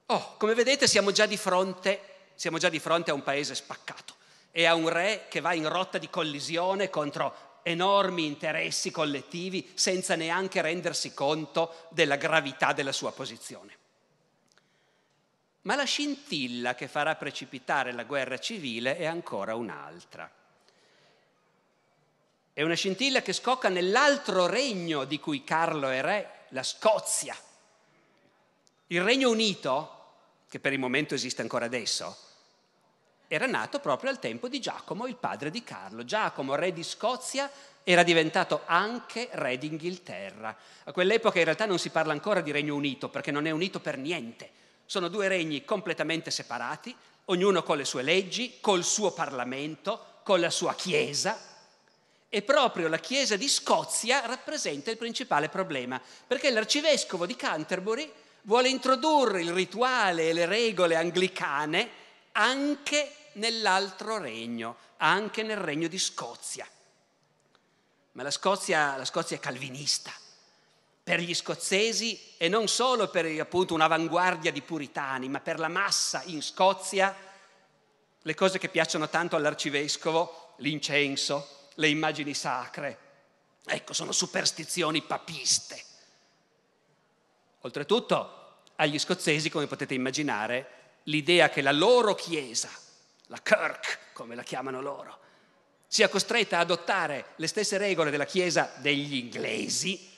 Oh, come vedete siamo già, fronte, siamo già di fronte a un paese spaccato e a un re che va in rotta di collisione contro enormi interessi collettivi senza neanche rendersi conto della gravità della sua posizione. Ma la scintilla che farà precipitare la guerra civile è ancora un'altra. È una scintilla che scocca nell'altro regno di cui Carlo è re, la Scozia. Il Regno Unito, che per il momento esiste ancora adesso, era nato proprio al tempo di Giacomo, il padre di Carlo. Giacomo, re di Scozia, era diventato anche re d'Inghilterra. A quell'epoca in realtà non si parla ancora di Regno Unito perché non è unito per niente sono due regni completamente separati, ognuno con le sue leggi, col suo Parlamento, con la sua Chiesa. E proprio la Chiesa di Scozia rappresenta il principale problema, perché l'arcivescovo di Canterbury vuole introdurre il rituale e le regole anglicane anche nell'altro regno, anche nel regno di Scozia. Ma la Scozia, la Scozia è calvinista, per gli scozzesi e non solo per appunto un'avanguardia di puritani, ma per la massa in Scozia, le cose che piacciono tanto all'arcivescovo, l'incenso, le immagini sacre, ecco, sono superstizioni papiste. Oltretutto, agli scozzesi, come potete immaginare, l'idea che la loro chiesa, la Kirk, come la chiamano loro, sia costretta ad adottare le stesse regole della chiesa degli inglesi,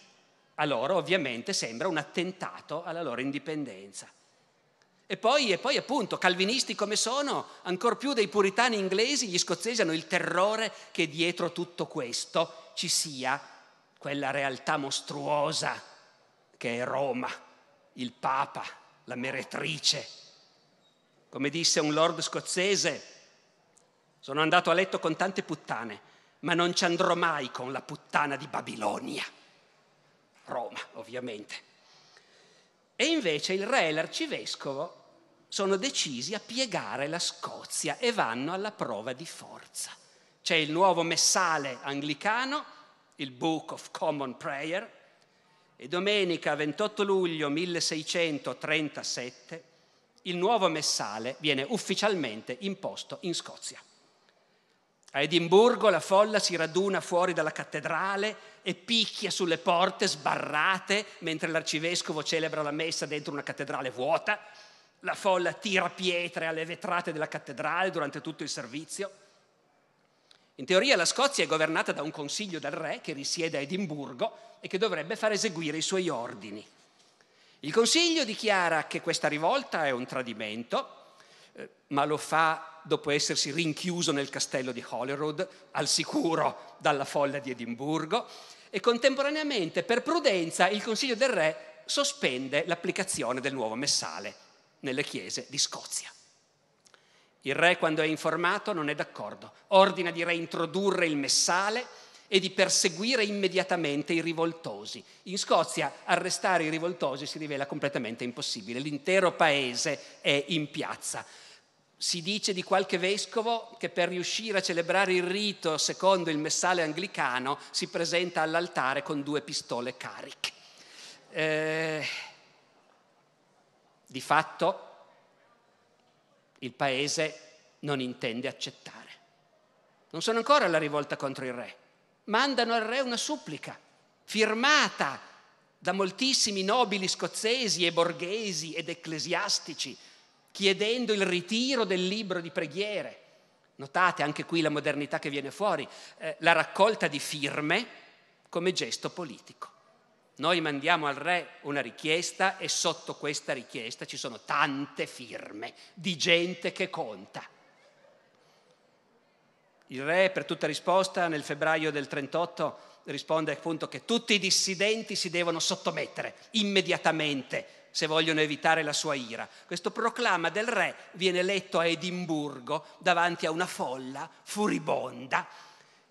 a loro ovviamente sembra un attentato alla loro indipendenza. E poi, e poi, appunto, calvinisti come sono, ancor più dei puritani inglesi, gli scozzesi hanno il terrore che dietro tutto questo ci sia quella realtà mostruosa che è Roma, il Papa, la meretrice. Come disse un lord scozzese, sono andato a letto con tante puttane, ma non ci andrò mai con la puttana di Babilonia. Roma, ovviamente. E invece il re e l'arcivescovo sono decisi a piegare la Scozia e vanno alla prova di forza. C'è il nuovo messale anglicano, il Book of Common Prayer, e domenica 28 luglio 1637 il nuovo messale viene ufficialmente imposto in Scozia. A Edimburgo la folla si raduna fuori dalla cattedrale e picchia sulle porte sbarrate mentre l'arcivescovo celebra la messa dentro una cattedrale vuota. La folla tira pietre alle vetrate della cattedrale durante tutto il servizio. In teoria la Scozia è governata da un consiglio del re che risiede a Edimburgo e che dovrebbe far eseguire i suoi ordini. Il consiglio dichiara che questa rivolta è un tradimento, eh, ma lo fa dopo essersi rinchiuso nel castello di Holyrood, al sicuro dalla folla di Edimburgo, e contemporaneamente, per prudenza, il Consiglio del Re sospende l'applicazione del nuovo messale nelle chiese di Scozia. Il re, quando è informato, non è d'accordo, ordina di reintrodurre il messale e di perseguire immediatamente i rivoltosi. In Scozia arrestare i rivoltosi si rivela completamente impossibile, l'intero paese è in piazza. Si dice di qualche vescovo che per riuscire a celebrare il rito secondo il messale anglicano si presenta all'altare con due pistole cariche. Eh, di fatto il paese non intende accettare. Non sono ancora alla rivolta contro il re. Mandano al re una supplica firmata da moltissimi nobili scozzesi e borghesi ed ecclesiastici chiedendo il ritiro del libro di preghiere. Notate anche qui la modernità che viene fuori, eh, la raccolta di firme come gesto politico. Noi mandiamo al re una richiesta e sotto questa richiesta ci sono tante firme di gente che conta. Il re per tutta risposta nel febbraio del 38 risponde appunto che tutti i dissidenti si devono sottomettere immediatamente se vogliono evitare la sua ira. Questo proclama del re viene letto a Edimburgo davanti a una folla furibonda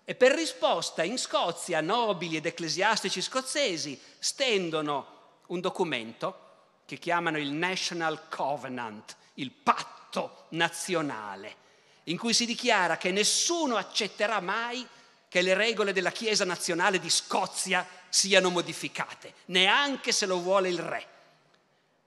e per risposta in Scozia nobili ed ecclesiastici scozzesi stendono un documento che chiamano il National Covenant, il patto nazionale, in cui si dichiara che nessuno accetterà mai che le regole della Chiesa nazionale di Scozia siano modificate, neanche se lo vuole il re.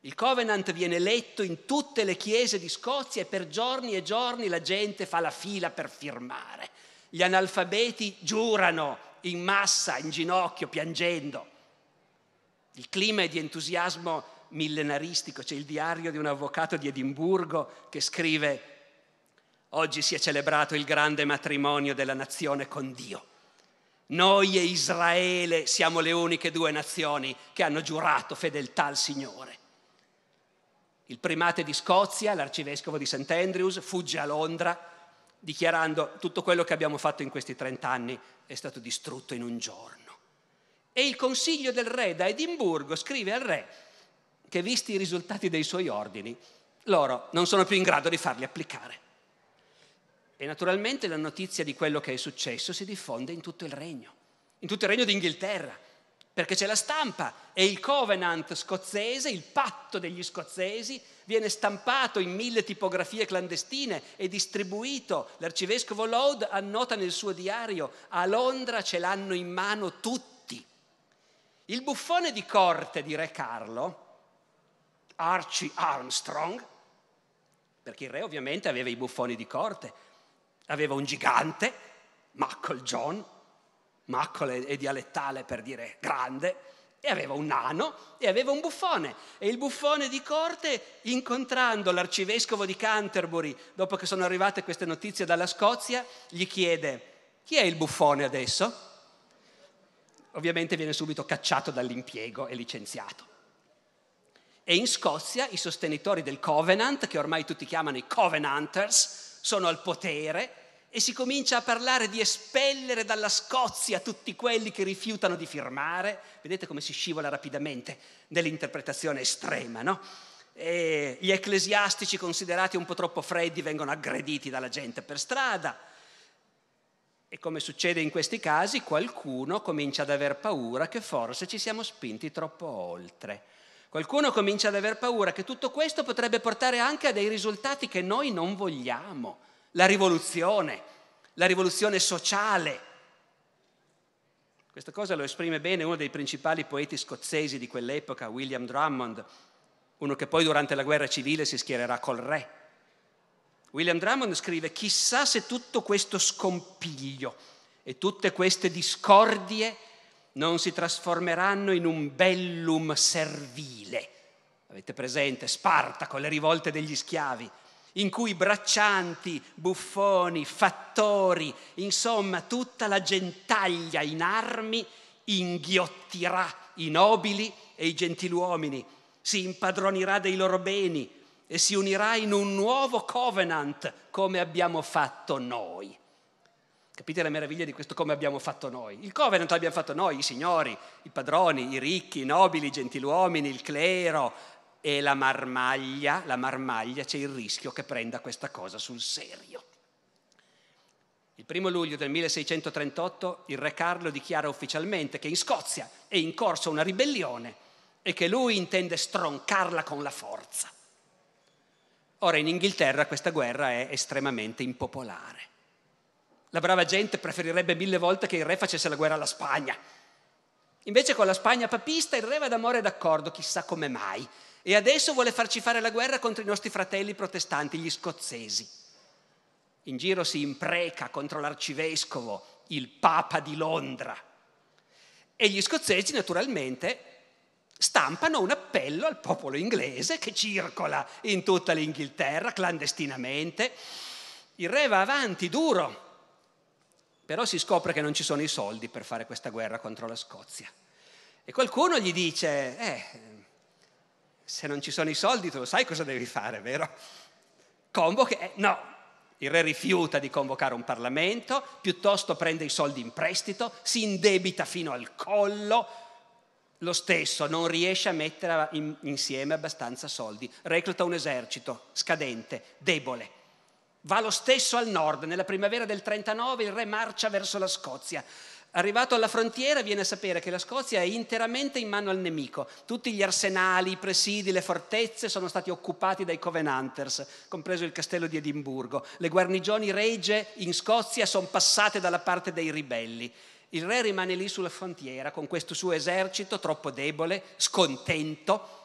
Il Covenant viene letto in tutte le chiese di Scozia e per giorni e giorni la gente fa la fila per firmare. Gli analfabeti giurano in massa, in ginocchio, piangendo. Il clima è di entusiasmo millenaristico. C'è il diario di un avvocato di Edimburgo che scrive Oggi si è celebrato il grande matrimonio della nazione con Dio. Noi e Israele siamo le uniche due nazioni che hanno giurato fedeltà al Signore il primate di Scozia, l'arcivescovo di St. Andrews, fugge a Londra dichiarando tutto quello che abbiamo fatto in questi trent'anni è stato distrutto in un giorno. E il consiglio del re da Edimburgo scrive al re che visti i risultati dei suoi ordini, loro non sono più in grado di farli applicare. E naturalmente la notizia di quello che è successo si diffonde in tutto il regno, in tutto il regno d'Inghilterra perché c'è la stampa e il covenant scozzese, il patto degli scozzesi, viene stampato in mille tipografie clandestine e distribuito. L'arcivescovo Lode annota nel suo diario, a Londra ce l'hanno in mano tutti. Il buffone di corte di Re Carlo, Archie Armstrong, perché il re ovviamente aveva i buffoni di corte, aveva un gigante, Michael John, Maccola è dialettale per dire grande, e aveva un nano e aveva un buffone. E il buffone di corte, incontrando l'arcivescovo di Canterbury, dopo che sono arrivate queste notizie dalla Scozia, gli chiede chi è il buffone adesso? Ovviamente viene subito cacciato dall'impiego e licenziato. E in Scozia i sostenitori del Covenant, che ormai tutti chiamano i Covenanters, sono al potere e si comincia a parlare di espellere dalla Scozia tutti quelli che rifiutano di firmare. Vedete come si scivola rapidamente nell'interpretazione estrema, no? E gli ecclesiastici considerati un po' troppo freddi vengono aggrediti dalla gente per strada. E come succede in questi casi, qualcuno comincia ad aver paura che forse ci siamo spinti troppo oltre. Qualcuno comincia ad aver paura che tutto questo potrebbe portare anche a dei risultati che noi non vogliamo la rivoluzione, la rivoluzione sociale. Questa cosa lo esprime bene uno dei principali poeti scozzesi di quell'epoca, William Drummond, uno che poi durante la guerra civile si schiererà col re. William Drummond scrive, chissà se tutto questo scompiglio e tutte queste discordie non si trasformeranno in un bellum servile. Avete presente Sparta con le rivolte degli schiavi? in cui braccianti, buffoni, fattori, insomma tutta la gentaglia in armi inghiottirà i nobili e i gentiluomini, si impadronirà dei loro beni e si unirà in un nuovo covenant come abbiamo fatto noi. Capite la meraviglia di questo come abbiamo fatto noi? Il covenant l'abbiamo fatto noi, i signori, i padroni, i ricchi, i nobili, i gentiluomini, il clero, e la marmaglia, la marmaglia c'è il rischio che prenda questa cosa sul serio. Il primo luglio del 1638 il re Carlo dichiara ufficialmente che in Scozia è in corso una ribellione e che lui intende stroncarla con la forza. Ora in Inghilterra questa guerra è estremamente impopolare. La brava gente preferirebbe mille volte che il re facesse la guerra alla Spagna. Invece con la Spagna papista il re va d'amore d'accordo, chissà come mai, e adesso vuole farci fare la guerra contro i nostri fratelli protestanti, gli scozzesi. In giro si impreca contro l'arcivescovo, il Papa di Londra. E gli scozzesi naturalmente stampano un appello al popolo inglese che circola in tutta l'Inghilterra clandestinamente. Il re va avanti duro, però si scopre che non ci sono i soldi per fare questa guerra contro la Scozia. E qualcuno gli dice, eh, se non ci sono i soldi tu lo sai cosa devi fare, vero? Convoca, Eh, no, il re rifiuta di convocare un Parlamento, piuttosto prende i soldi in prestito, si indebita fino al collo, lo stesso non riesce a mettere in, insieme abbastanza soldi, recluta un esercito scadente, debole. Va lo stesso al nord, nella primavera del 39 il re marcia verso la Scozia, Arrivato alla frontiera viene a sapere che la Scozia è interamente in mano al nemico. Tutti gli arsenali, i presidi, le fortezze sono stati occupati dai Covenanters, compreso il castello di Edimburgo. Le guarnigioni regie in Scozia sono passate dalla parte dei ribelli. Il re rimane lì sulla frontiera con questo suo esercito troppo debole, scontento.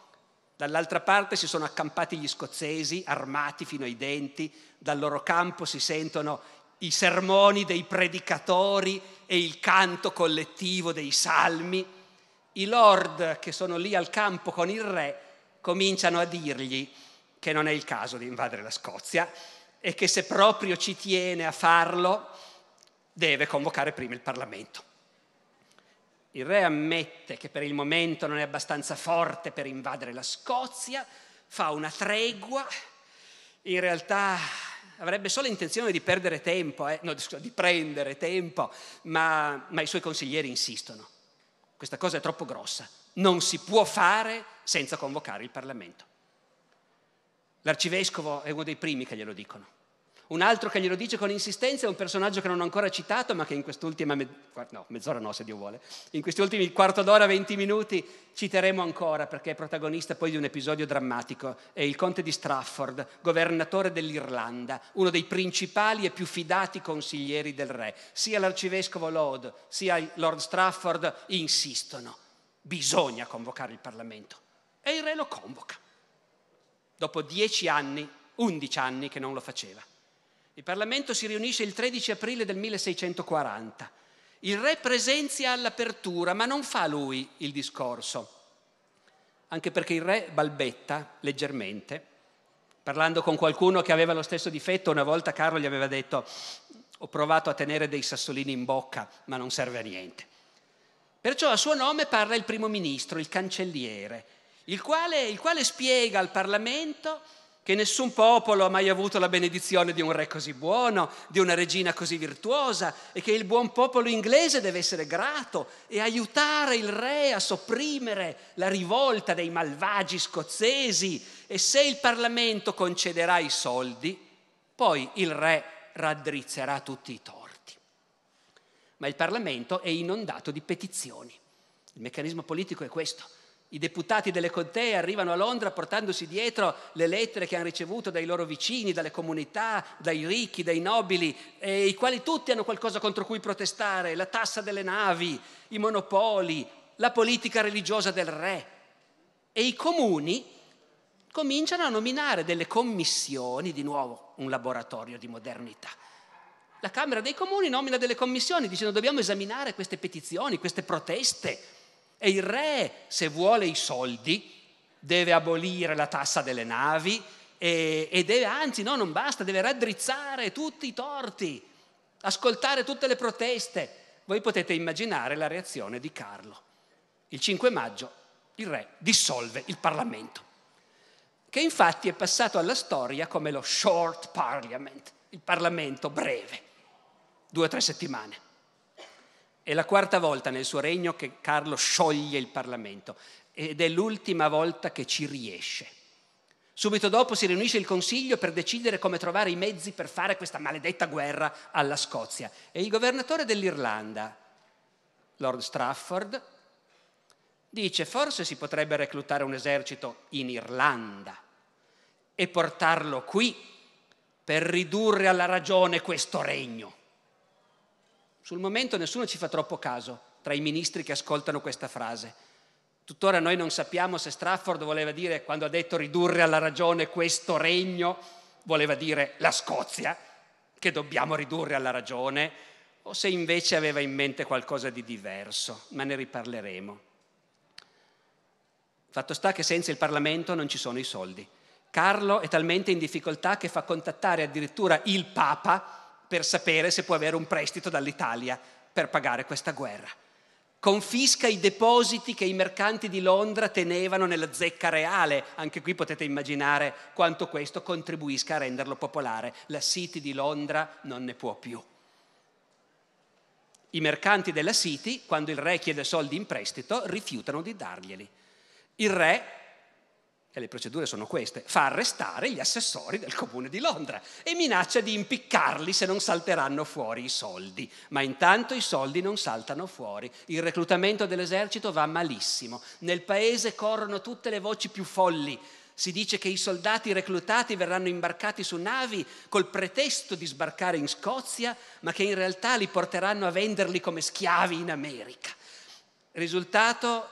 Dall'altra parte si sono accampati gli scozzesi, armati fino ai denti, dal loro campo si sentono i sermoni dei predicatori e il canto collettivo dei salmi, i lord che sono lì al campo con il re cominciano a dirgli che non è il caso di invadere la Scozia e che se proprio ci tiene a farlo deve convocare prima il Parlamento. Il re ammette che per il momento non è abbastanza forte per invadere la Scozia, fa una tregua, in realtà avrebbe solo intenzione di perdere tempo, eh? no, di prendere tempo, ma, ma i suoi consiglieri insistono. Questa cosa è troppo grossa, non si può fare senza convocare il Parlamento. L'arcivescovo è uno dei primi che glielo dicono. Un altro che glielo dice con insistenza è un personaggio che non ho ancora citato, ma che in quest'ultima me- no, mezz'ora no, se Dio vuole, in questi ultimi quarto d'ora, venti minuti citeremo ancora perché è protagonista poi di un episodio drammatico. È il conte di Strafford, governatore dell'Irlanda, uno dei principali e più fidati consiglieri del re. Sia l'arcivescovo Lord sia Lord Strafford insistono. Bisogna convocare il Parlamento. E il re lo convoca. Dopo dieci anni, undici anni che non lo faceva. Il Parlamento si riunisce il 13 aprile del 1640. Il re presenzia all'apertura, ma non fa lui il discorso, anche perché il re balbetta leggermente. Parlando con qualcuno che aveva lo stesso difetto, una volta Carlo gli aveva detto ho provato a tenere dei sassolini in bocca, ma non serve a niente. Perciò a suo nome parla il primo ministro, il cancelliere, il quale, il quale spiega al Parlamento che nessun popolo ha mai avuto la benedizione di un re così buono, di una regina così virtuosa e che il buon popolo inglese deve essere grato e aiutare il re a sopprimere la rivolta dei malvagi scozzesi e se il Parlamento concederà i soldi, poi il re raddrizzerà tutti i torti. Ma il Parlamento è inondato di petizioni. Il meccanismo politico è questo i deputati delle contee arrivano a Londra portandosi dietro le lettere che hanno ricevuto dai loro vicini, dalle comunità, dai ricchi, dai nobili, eh, i quali tutti hanno qualcosa contro cui protestare, la tassa delle navi, i monopoli, la politica religiosa del re. E i comuni cominciano a nominare delle commissioni, di nuovo un laboratorio di modernità. La Camera dei Comuni nomina delle commissioni dicendo dobbiamo esaminare queste petizioni, queste proteste e il re, se vuole i soldi, deve abolire la tassa delle navi e, e deve, anzi no, non basta, deve raddrizzare tutti i torti, ascoltare tutte le proteste. Voi potete immaginare la reazione di Carlo. Il 5 maggio il re dissolve il Parlamento che infatti è passato alla storia come lo short parliament, il Parlamento breve, due o tre settimane. È la quarta volta nel suo regno che Carlo scioglie il Parlamento ed è l'ultima volta che ci riesce. Subito dopo si riunisce il Consiglio per decidere come trovare i mezzi per fare questa maledetta guerra alla Scozia. E il governatore dell'Irlanda, Lord Strafford, dice forse si potrebbe reclutare un esercito in Irlanda e portarlo qui per ridurre alla ragione questo regno. Sul momento nessuno ci fa troppo caso tra i ministri che ascoltano questa frase. Tuttora noi non sappiamo se Strafford voleva dire, quando ha detto ridurre alla ragione questo regno, voleva dire la Scozia, che dobbiamo ridurre alla ragione, o se invece aveva in mente qualcosa di diverso, ma ne riparleremo. Fatto sta che senza il Parlamento non ci sono i soldi. Carlo è talmente in difficoltà che fa contattare addirittura il Papa per sapere se può avere un prestito dall'Italia per pagare questa guerra. Confisca i depositi che i mercanti di Londra tenevano nella zecca reale. Anche qui potete immaginare quanto questo contribuisca a renderlo popolare. La City di Londra non ne può più. I mercanti della City, quando il re chiede soldi in prestito, rifiutano di darglieli. Il re e le procedure sono queste, fa arrestare gli assessori del comune di Londra e minaccia di impiccarli se non salteranno fuori i soldi. Ma intanto i soldi non saltano fuori, il reclutamento dell'esercito va malissimo, nel paese corrono tutte le voci più folli. Si dice che i soldati reclutati verranno imbarcati su navi col pretesto di sbarcare in Scozia, ma che in realtà li porteranno a venderli come schiavi in America. Risultato,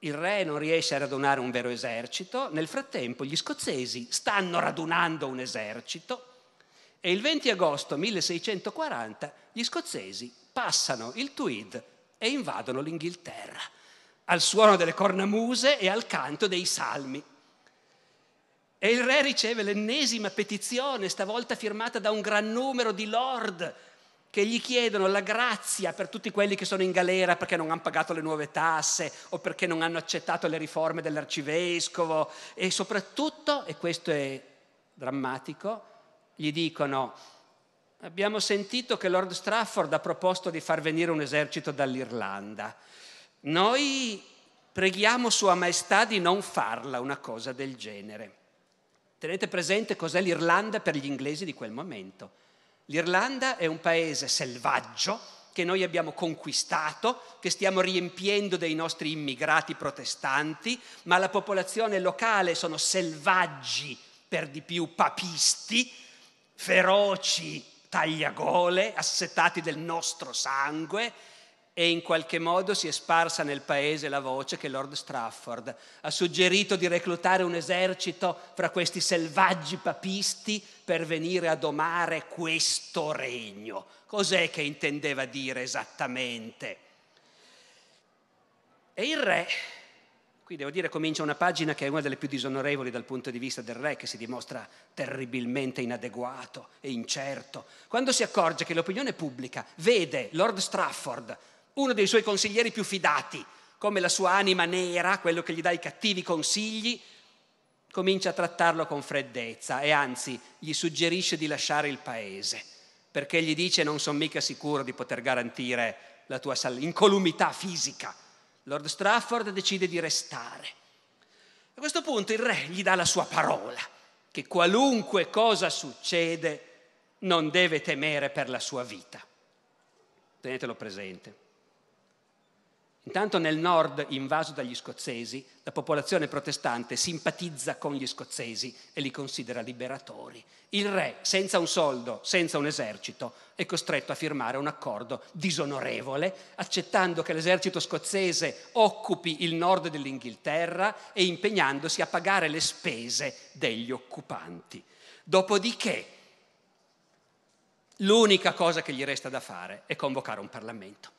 il re non riesce a radunare un vero esercito, nel frattempo gli scozzesi stanno radunando un esercito e il 20 agosto 1640 gli scozzesi passano il Tweed e invadono l'Inghilterra al suono delle cornamuse e al canto dei salmi. E il re riceve l'ennesima petizione, stavolta firmata da un gran numero di lord che gli chiedono la grazia per tutti quelli che sono in galera perché non hanno pagato le nuove tasse o perché non hanno accettato le riforme dell'arcivescovo e soprattutto, e questo è drammatico, gli dicono abbiamo sentito che Lord Strafford ha proposto di far venire un esercito dall'Irlanda. Noi preghiamo Sua Maestà di non farla una cosa del genere. Tenete presente cos'è l'Irlanda per gli inglesi di quel momento L'Irlanda è un paese selvaggio che noi abbiamo conquistato, che stiamo riempiendo dei nostri immigrati protestanti, ma la popolazione locale sono selvaggi, per di più papisti, feroci tagliagole, assetati del nostro sangue e in qualche modo si è sparsa nel paese la voce che Lord Strafford ha suggerito di reclutare un esercito fra questi selvaggi papisti per venire a domare questo regno. Cos'è che intendeva dire esattamente? E il re, qui devo dire comincia una pagina che è una delle più disonorevoli dal punto di vista del re, che si dimostra terribilmente inadeguato e incerto, quando si accorge che l'opinione pubblica vede Lord Strafford, uno dei suoi consiglieri più fidati, come la sua anima nera, quello che gli dà i cattivi consigli, comincia a trattarlo con freddezza e anzi gli suggerisce di lasciare il paese, perché gli dice non sono mica sicuro di poter garantire la tua sal- incolumità fisica. Lord Strafford decide di restare. A questo punto il re gli dà la sua parola, che qualunque cosa succede non deve temere per la sua vita. Tenetelo presente. Intanto nel nord, invaso dagli scozzesi, la popolazione protestante simpatizza con gli scozzesi e li considera liberatori. Il re, senza un soldo, senza un esercito, è costretto a firmare un accordo disonorevole, accettando che l'esercito scozzese occupi il nord dell'Inghilterra e impegnandosi a pagare le spese degli occupanti. Dopodiché, l'unica cosa che gli resta da fare è convocare un Parlamento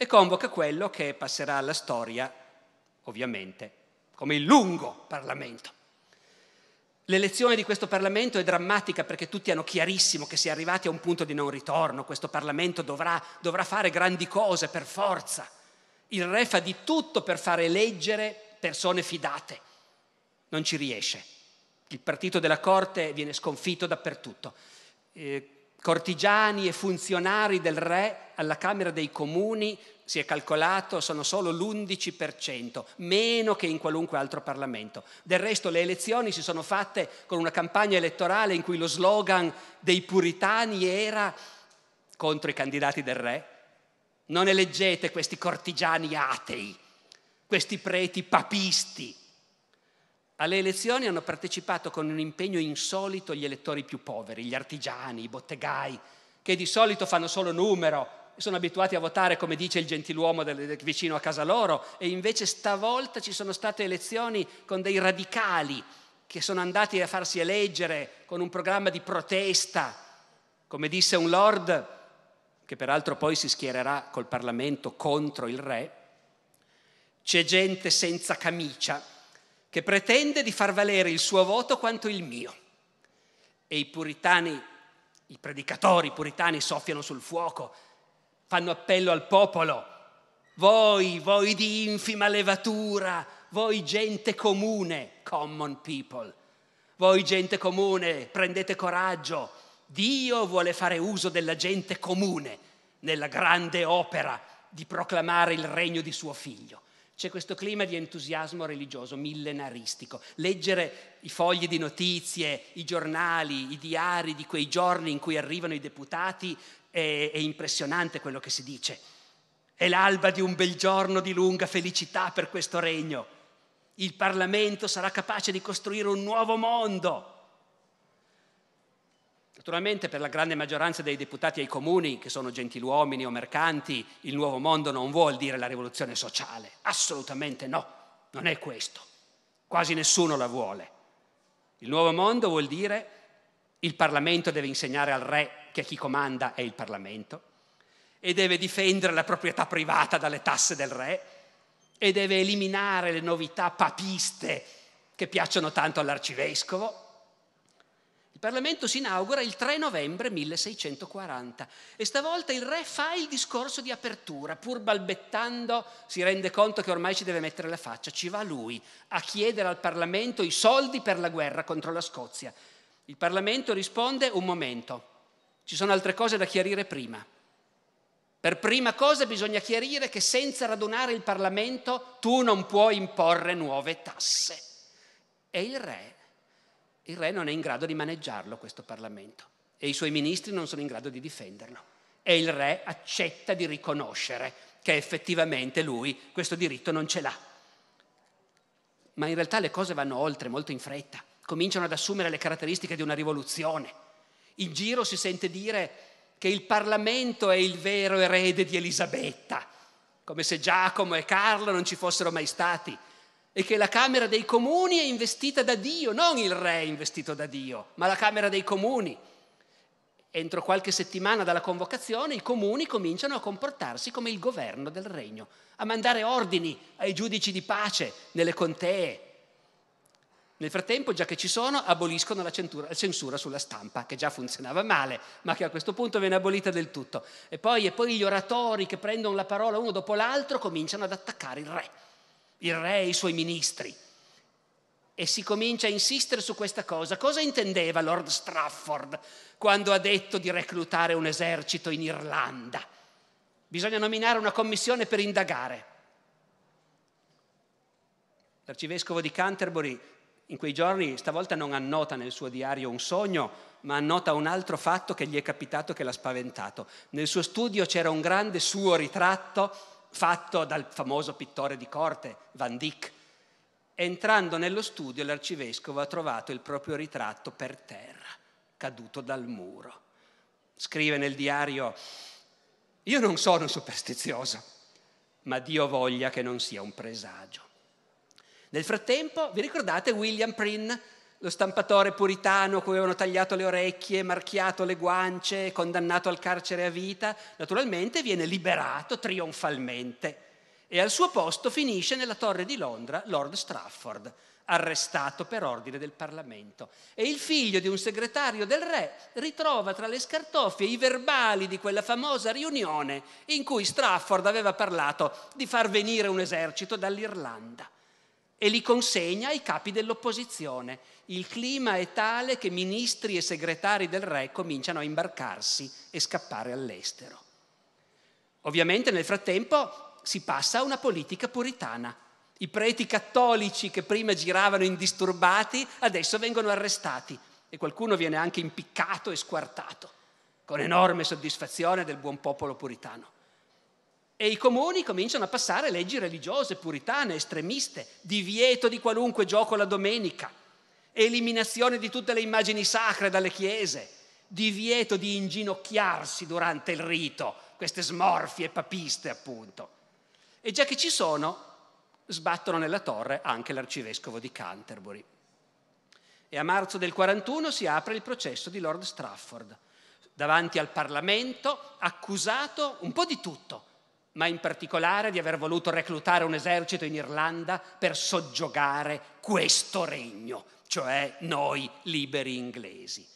e convoca quello che passerà alla storia, ovviamente, come il lungo Parlamento. L'elezione di questo Parlamento è drammatica perché tutti hanno chiarissimo che si è arrivati a un punto di non ritorno, questo Parlamento dovrà, dovrà fare grandi cose per forza. Il re fa di tutto per fare eleggere persone fidate, non ci riesce. Il partito della corte viene sconfitto dappertutto. Eh, cortigiani e funzionari del re alla Camera dei Comuni, si è calcolato, sono solo l'11%, meno che in qualunque altro Parlamento. Del resto le elezioni si sono fatte con una campagna elettorale in cui lo slogan dei puritani era contro i candidati del re, non eleggete questi cortigiani atei, questi preti papisti, alle elezioni hanno partecipato con un impegno insolito gli elettori più poveri, gli artigiani, i bottegai, che di solito fanno solo numero e sono abituati a votare come dice il gentiluomo del, vicino a casa loro e invece stavolta ci sono state elezioni con dei radicali che sono andati a farsi eleggere con un programma di protesta, come disse un lord, che peraltro poi si schiererà col Parlamento contro il re, c'è gente senza camicia che pretende di far valere il suo voto quanto il mio. E i puritani, i predicatori puritani soffiano sul fuoco, fanno appello al popolo. Voi, voi di infima levatura, voi gente comune, common people, voi gente comune, prendete coraggio. Dio vuole fare uso della gente comune nella grande opera di proclamare il regno di suo figlio. C'è questo clima di entusiasmo religioso millenaristico. Leggere i fogli di notizie, i giornali, i diari di quei giorni in cui arrivano i deputati è, è impressionante quello che si dice. È l'alba di un bel giorno di lunga felicità per questo regno. Il Parlamento sarà capace di costruire un nuovo mondo Naturalmente per la grande maggioranza dei deputati ai comuni, che sono gentiluomini o mercanti, il nuovo mondo non vuol dire la rivoluzione sociale, assolutamente no, non è questo. Quasi nessuno la vuole. Il nuovo mondo vuol dire il Parlamento deve insegnare al re che chi comanda è il Parlamento e deve difendere la proprietà privata dalle tasse del re e deve eliminare le novità papiste che piacciono tanto all'arcivescovo il Parlamento si inaugura il 3 novembre 1640 e stavolta il re fa il discorso di apertura, pur balbettando si rende conto che ormai ci deve mettere la faccia, ci va lui a chiedere al Parlamento i soldi per la guerra contro la Scozia. Il Parlamento risponde un momento, ci sono altre cose da chiarire prima. Per prima cosa bisogna chiarire che senza radunare il Parlamento tu non puoi imporre nuove tasse. E il re il re non è in grado di maneggiarlo questo Parlamento e i suoi ministri non sono in grado di difenderlo. E il re accetta di riconoscere che effettivamente lui questo diritto non ce l'ha. Ma in realtà le cose vanno oltre, molto in fretta, cominciano ad assumere le caratteristiche di una rivoluzione. In giro si sente dire che il Parlamento è il vero erede di Elisabetta, come se Giacomo e Carlo non ci fossero mai stati e che la Camera dei Comuni è investita da Dio, non il Re è investito da Dio, ma la Camera dei Comuni. Entro qualche settimana dalla convocazione i comuni cominciano a comportarsi come il governo del regno, a mandare ordini ai giudici di pace nelle contee. Nel frattempo, già che ci sono, aboliscono la censura, sulla stampa, che già funzionava male, ma che a questo punto viene abolita del tutto. E poi, e poi gli oratori che prendono la parola uno dopo l'altro cominciano ad attaccare il re il re e i suoi ministri. E si comincia a insistere su questa cosa. Cosa intendeva Lord Strafford quando ha detto di reclutare un esercito in Irlanda? Bisogna nominare una commissione per indagare. L'arcivescovo di Canterbury in quei giorni stavolta non annota nel suo diario un sogno, ma annota un altro fatto che gli è capitato che l'ha spaventato. Nel suo studio c'era un grande suo ritratto fatto dal famoso pittore di corte, Van Dyck. Entrando nello studio l'arcivescovo ha trovato il proprio ritratto per terra, caduto dal muro. Scrive nel diario, io non sono superstizioso, ma Dio voglia che non sia un presagio. Nel frattempo, vi ricordate William Prynne? lo stampatore puritano cui avevano tagliato le orecchie, marchiato le guance, condannato al carcere a vita, naturalmente viene liberato trionfalmente e al suo posto finisce nella torre di Londra Lord Strafford, arrestato per ordine del Parlamento. E il figlio di un segretario del re ritrova tra le scartoffie i verbali di quella famosa riunione in cui Strafford aveva parlato di far venire un esercito dall'Irlanda e li consegna ai capi dell'opposizione. Il clima è tale che ministri e segretari del re cominciano a imbarcarsi e scappare all'estero. Ovviamente nel frattempo si passa a una politica puritana. I preti cattolici che prima giravano indisturbati adesso vengono arrestati e qualcuno viene anche impiccato e squartato, con enorme soddisfazione del buon popolo puritano. E i comuni cominciano a passare leggi religiose, puritane, estremiste, divieto di qualunque gioco la domenica, eliminazione di tutte le immagini sacre dalle chiese, divieto di inginocchiarsi durante il rito, queste smorfie papiste appunto. E già che ci sono, sbattono nella torre anche l'arcivescovo di Canterbury. E a marzo del 41 si apre il processo di Lord Strafford, davanti al Parlamento, accusato un po' di tutto ma in particolare di aver voluto reclutare un esercito in Irlanda per soggiogare questo regno, cioè noi liberi inglesi.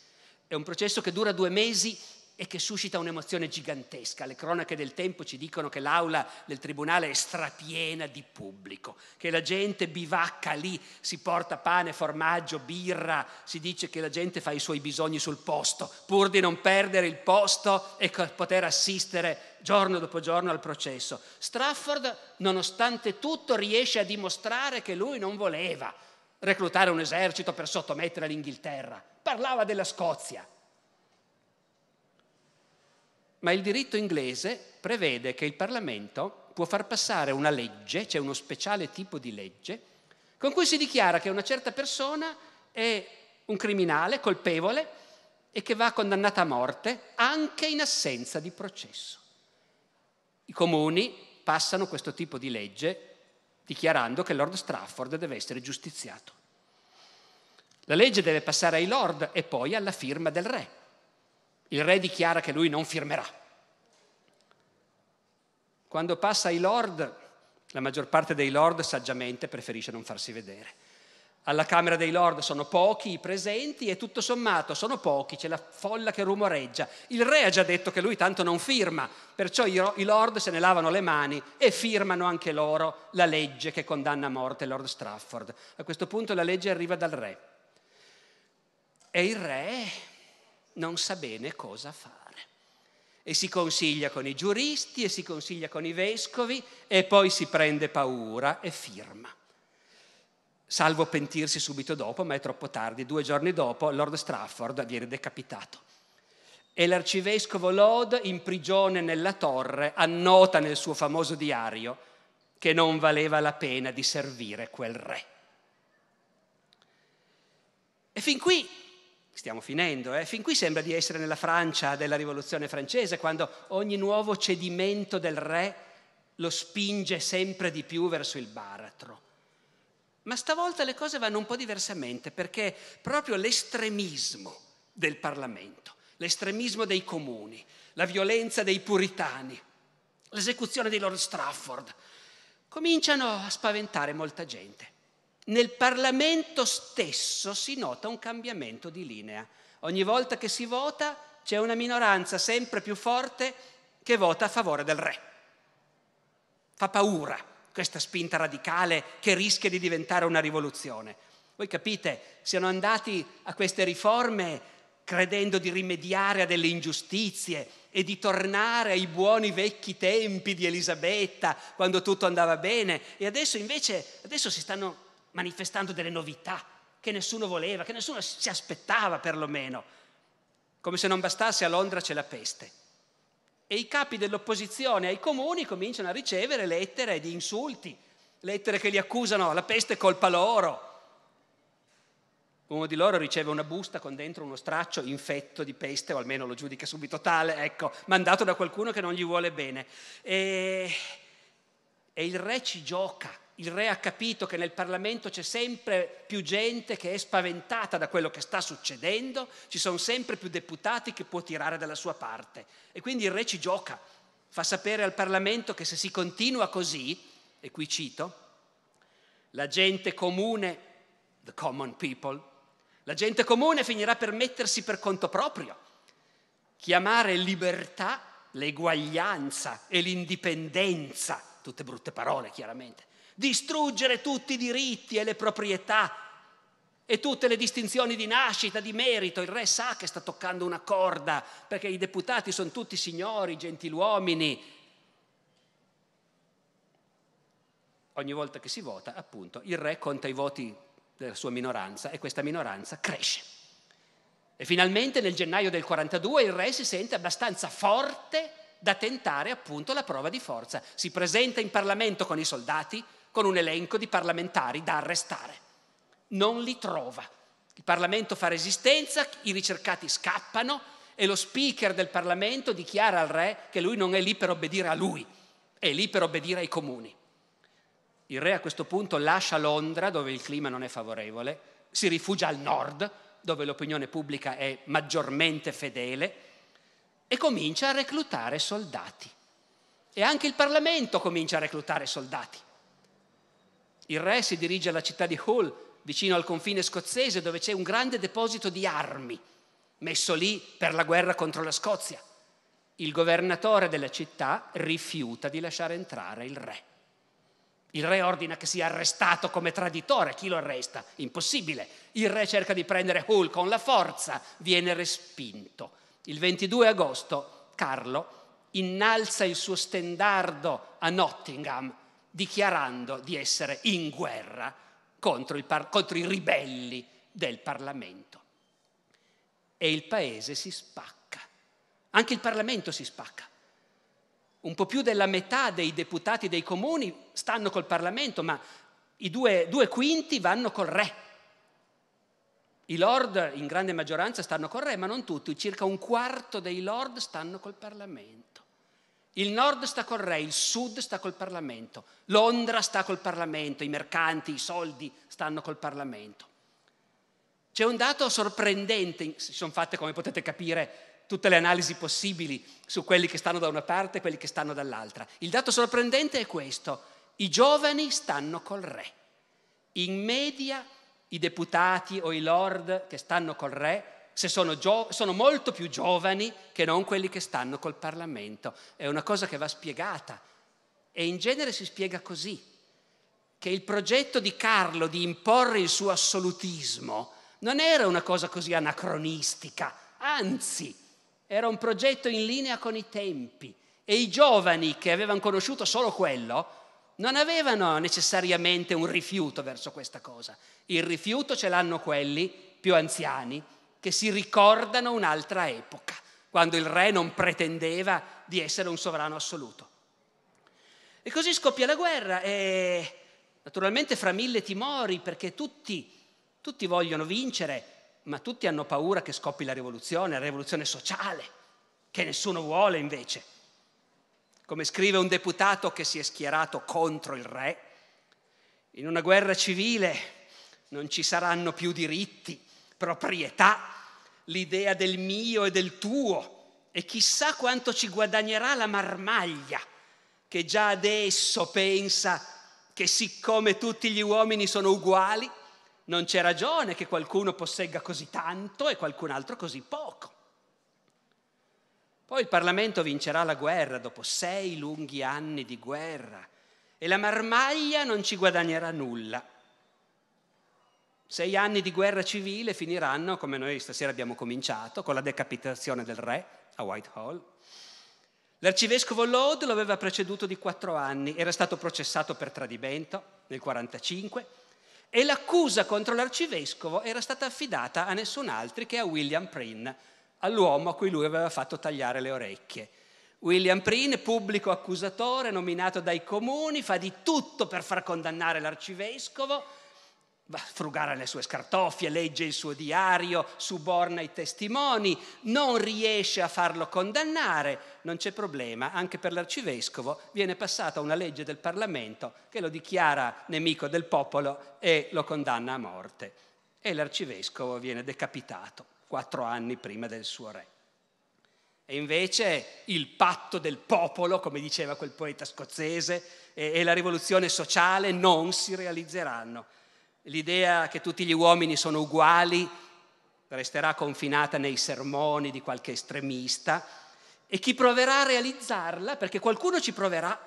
È un processo che dura due mesi e che suscita un'emozione gigantesca. Le cronache del tempo ci dicono che l'aula del tribunale è strapiena di pubblico, che la gente bivacca lì, si porta pane, formaggio, birra, si dice che la gente fa i suoi bisogni sul posto, pur di non perdere il posto e poter assistere giorno dopo giorno al processo. Strafford, nonostante tutto, riesce a dimostrare che lui non voleva reclutare un esercito per sottomettere l'Inghilterra, parlava della Scozia ma il diritto inglese prevede che il Parlamento può far passare una legge, c'è cioè uno speciale tipo di legge, con cui si dichiara che una certa persona è un criminale colpevole e che va condannata a morte anche in assenza di processo. I comuni passano questo tipo di legge dichiarando che Lord Strafford deve essere giustiziato. La legge deve passare ai Lord e poi alla firma del re. Il re dichiara che lui non firmerà. Quando passa ai lord, la maggior parte dei lord saggiamente preferisce non farsi vedere. Alla Camera dei Lord sono pochi i presenti e tutto sommato sono pochi, c'è la folla che rumoreggia. Il re ha già detto che lui tanto non firma, perciò i Lord se ne lavano le mani e firmano anche loro la legge che condanna a morte Lord Strafford. A questo punto la legge arriva dal re. E il re non sa bene cosa fare. E si consiglia con i giuristi e si consiglia con i vescovi e poi si prende paura e firma. Salvo pentirsi subito dopo, ma è troppo tardi. Due giorni dopo Lord Strafford viene decapitato. E l'arcivescovo Lod, in prigione nella torre, annota nel suo famoso diario che non valeva la pena di servire quel re. E fin qui Stiamo finendo, eh? fin qui sembra di essere nella Francia della rivoluzione francese, quando ogni nuovo cedimento del re lo spinge sempre di più verso il baratro. Ma stavolta le cose vanno un po' diversamente perché proprio l'estremismo del Parlamento, l'estremismo dei comuni, la violenza dei puritani, l'esecuzione di Lord Strafford cominciano a spaventare molta gente nel Parlamento stesso si nota un cambiamento di linea. Ogni volta che si vota c'è una minoranza sempre più forte che vota a favore del re. Fa paura questa spinta radicale che rischia di diventare una rivoluzione. Voi capite, siano andati a queste riforme credendo di rimediare a delle ingiustizie e di tornare ai buoni vecchi tempi di Elisabetta, quando tutto andava bene, e adesso invece adesso si stanno manifestando delle novità che nessuno voleva, che nessuno si aspettava perlomeno. Come se non bastasse a Londra c'è la peste. E i capi dell'opposizione ai comuni cominciano a ricevere lettere di insulti, lettere che li accusano, la peste è colpa loro. Uno di loro riceve una busta con dentro uno straccio infetto di peste, o almeno lo giudica subito tale, ecco, mandato da qualcuno che non gli vuole bene. E e il re ci gioca, il re ha capito che nel Parlamento c'è sempre più gente che è spaventata da quello che sta succedendo, ci sono sempre più deputati che può tirare dalla sua parte. E quindi il re ci gioca, fa sapere al Parlamento che se si continua così, e qui cito, la gente comune, the common people, la gente comune finirà per mettersi per conto proprio. Chiamare libertà l'eguaglianza e l'indipendenza tutte brutte parole chiaramente, distruggere tutti i diritti e le proprietà e tutte le distinzioni di nascita, di merito. Il re sa che sta toccando una corda perché i deputati sono tutti signori, gentiluomini. Ogni volta che si vota, appunto, il re conta i voti della sua minoranza e questa minoranza cresce. E finalmente nel gennaio del 42 il re si sente abbastanza forte da tentare appunto la prova di forza. Si presenta in Parlamento con i soldati, con un elenco di parlamentari da arrestare. Non li trova. Il Parlamento fa resistenza, i ricercati scappano e lo speaker del Parlamento dichiara al re che lui non è lì per obbedire a lui, è lì per obbedire ai comuni. Il re a questo punto lascia Londra, dove il clima non è favorevole, si rifugia al nord, dove l'opinione pubblica è maggiormente fedele, e comincia a reclutare soldati. E anche il Parlamento comincia a reclutare soldati. Il re si dirige alla città di Hull, vicino al confine scozzese, dove c'è un grande deposito di armi messo lì per la guerra contro la Scozia. Il governatore della città rifiuta di lasciare entrare il re. Il re ordina che sia arrestato come traditore. Chi lo arresta? Impossibile. Il re cerca di prendere Hull con la forza, viene respinto. Il 22 agosto Carlo innalza il suo stendardo a Nottingham dichiarando di essere in guerra contro, par- contro i ribelli del Parlamento. E il paese si spacca, anche il Parlamento si spacca. Un po' più della metà dei deputati dei comuni stanno col Parlamento, ma i due, due quinti vanno col re i lord in grande maggioranza stanno col re, ma non tutti, circa un quarto dei lord stanno col Parlamento. Il nord sta col re, il sud sta col Parlamento, Londra sta col Parlamento, i mercanti, i soldi stanno col Parlamento. C'è un dato sorprendente, si sono fatte come potete capire tutte le analisi possibili su quelli che stanno da una parte e quelli che stanno dall'altra. Il dato sorprendente è questo, i giovani stanno col re, in media i deputati o i lord che stanno col re se sono, gio- sono, molto più giovani che non quelli che stanno col Parlamento. È una cosa che va spiegata e in genere si spiega così, che il progetto di Carlo di imporre il suo assolutismo non era una cosa così anacronistica, anzi era un progetto in linea con i tempi e i giovani che avevano conosciuto solo quello non avevano necessariamente un rifiuto verso questa cosa. Il rifiuto ce l'hanno quelli più anziani che si ricordano un'altra epoca, quando il re non pretendeva di essere un sovrano assoluto. E così scoppia la guerra, e naturalmente fra mille timori, perché tutti, tutti vogliono vincere, ma tutti hanno paura che scoppi la rivoluzione, la rivoluzione sociale, che nessuno vuole invece come scrive un deputato che si è schierato contro il re, in una guerra civile non ci saranno più diritti, proprietà, l'idea del mio e del tuo e chissà quanto ci guadagnerà la marmaglia che già adesso pensa che siccome tutti gli uomini sono uguali, non c'è ragione che qualcuno possegga così tanto e qualcun altro così poco. Poi il Parlamento vincerà la guerra dopo sei lunghi anni di guerra e la marmaglia non ci guadagnerà nulla. Sei anni di guerra civile finiranno, come noi stasera abbiamo cominciato, con la decapitazione del re a Whitehall. L'arcivescovo Lode lo aveva preceduto di quattro anni, era stato processato per tradimento nel 1945 e l'accusa contro l'arcivescovo era stata affidata a nessun altro che a William Prynne, all'uomo a cui lui aveva fatto tagliare le orecchie. William Prine, pubblico accusatore nominato dai comuni, fa di tutto per far condannare l'arcivescovo, va a frugare le sue scartoffie, legge il suo diario, suborna i testimoni, non riesce a farlo condannare, non c'è problema, anche per l'arcivescovo viene passata una legge del Parlamento che lo dichiara nemico del popolo e lo condanna a morte e l'arcivescovo viene decapitato quattro anni prima del suo re. E invece il patto del popolo, come diceva quel poeta scozzese, e, e la rivoluzione sociale non si realizzeranno. L'idea che tutti gli uomini sono uguali resterà confinata nei sermoni di qualche estremista e chi proverà a realizzarla, perché qualcuno ci proverà,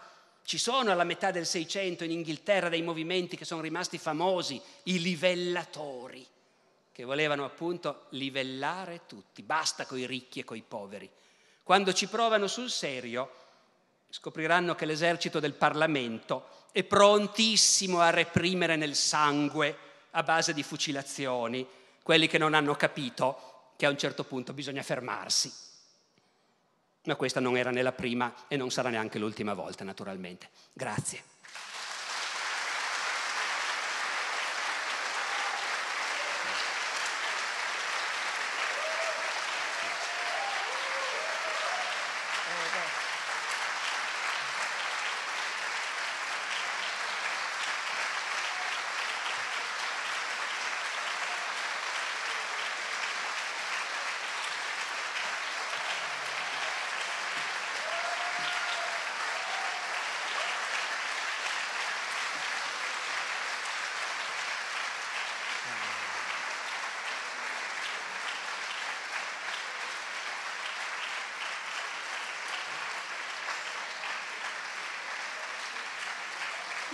ci sono alla metà del Seicento in Inghilterra dei movimenti che sono rimasti famosi, i livellatori, che volevano appunto livellare tutti, basta coi ricchi e coi poveri. Quando ci provano sul serio, scopriranno che l'esercito del Parlamento è prontissimo a reprimere nel sangue, a base di fucilazioni, quelli che non hanno capito che a un certo punto bisogna fermarsi. Ma questa non era né la prima e non sarà neanche l'ultima volta, naturalmente. Grazie.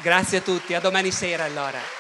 Grazie a tutti, a domani sera allora.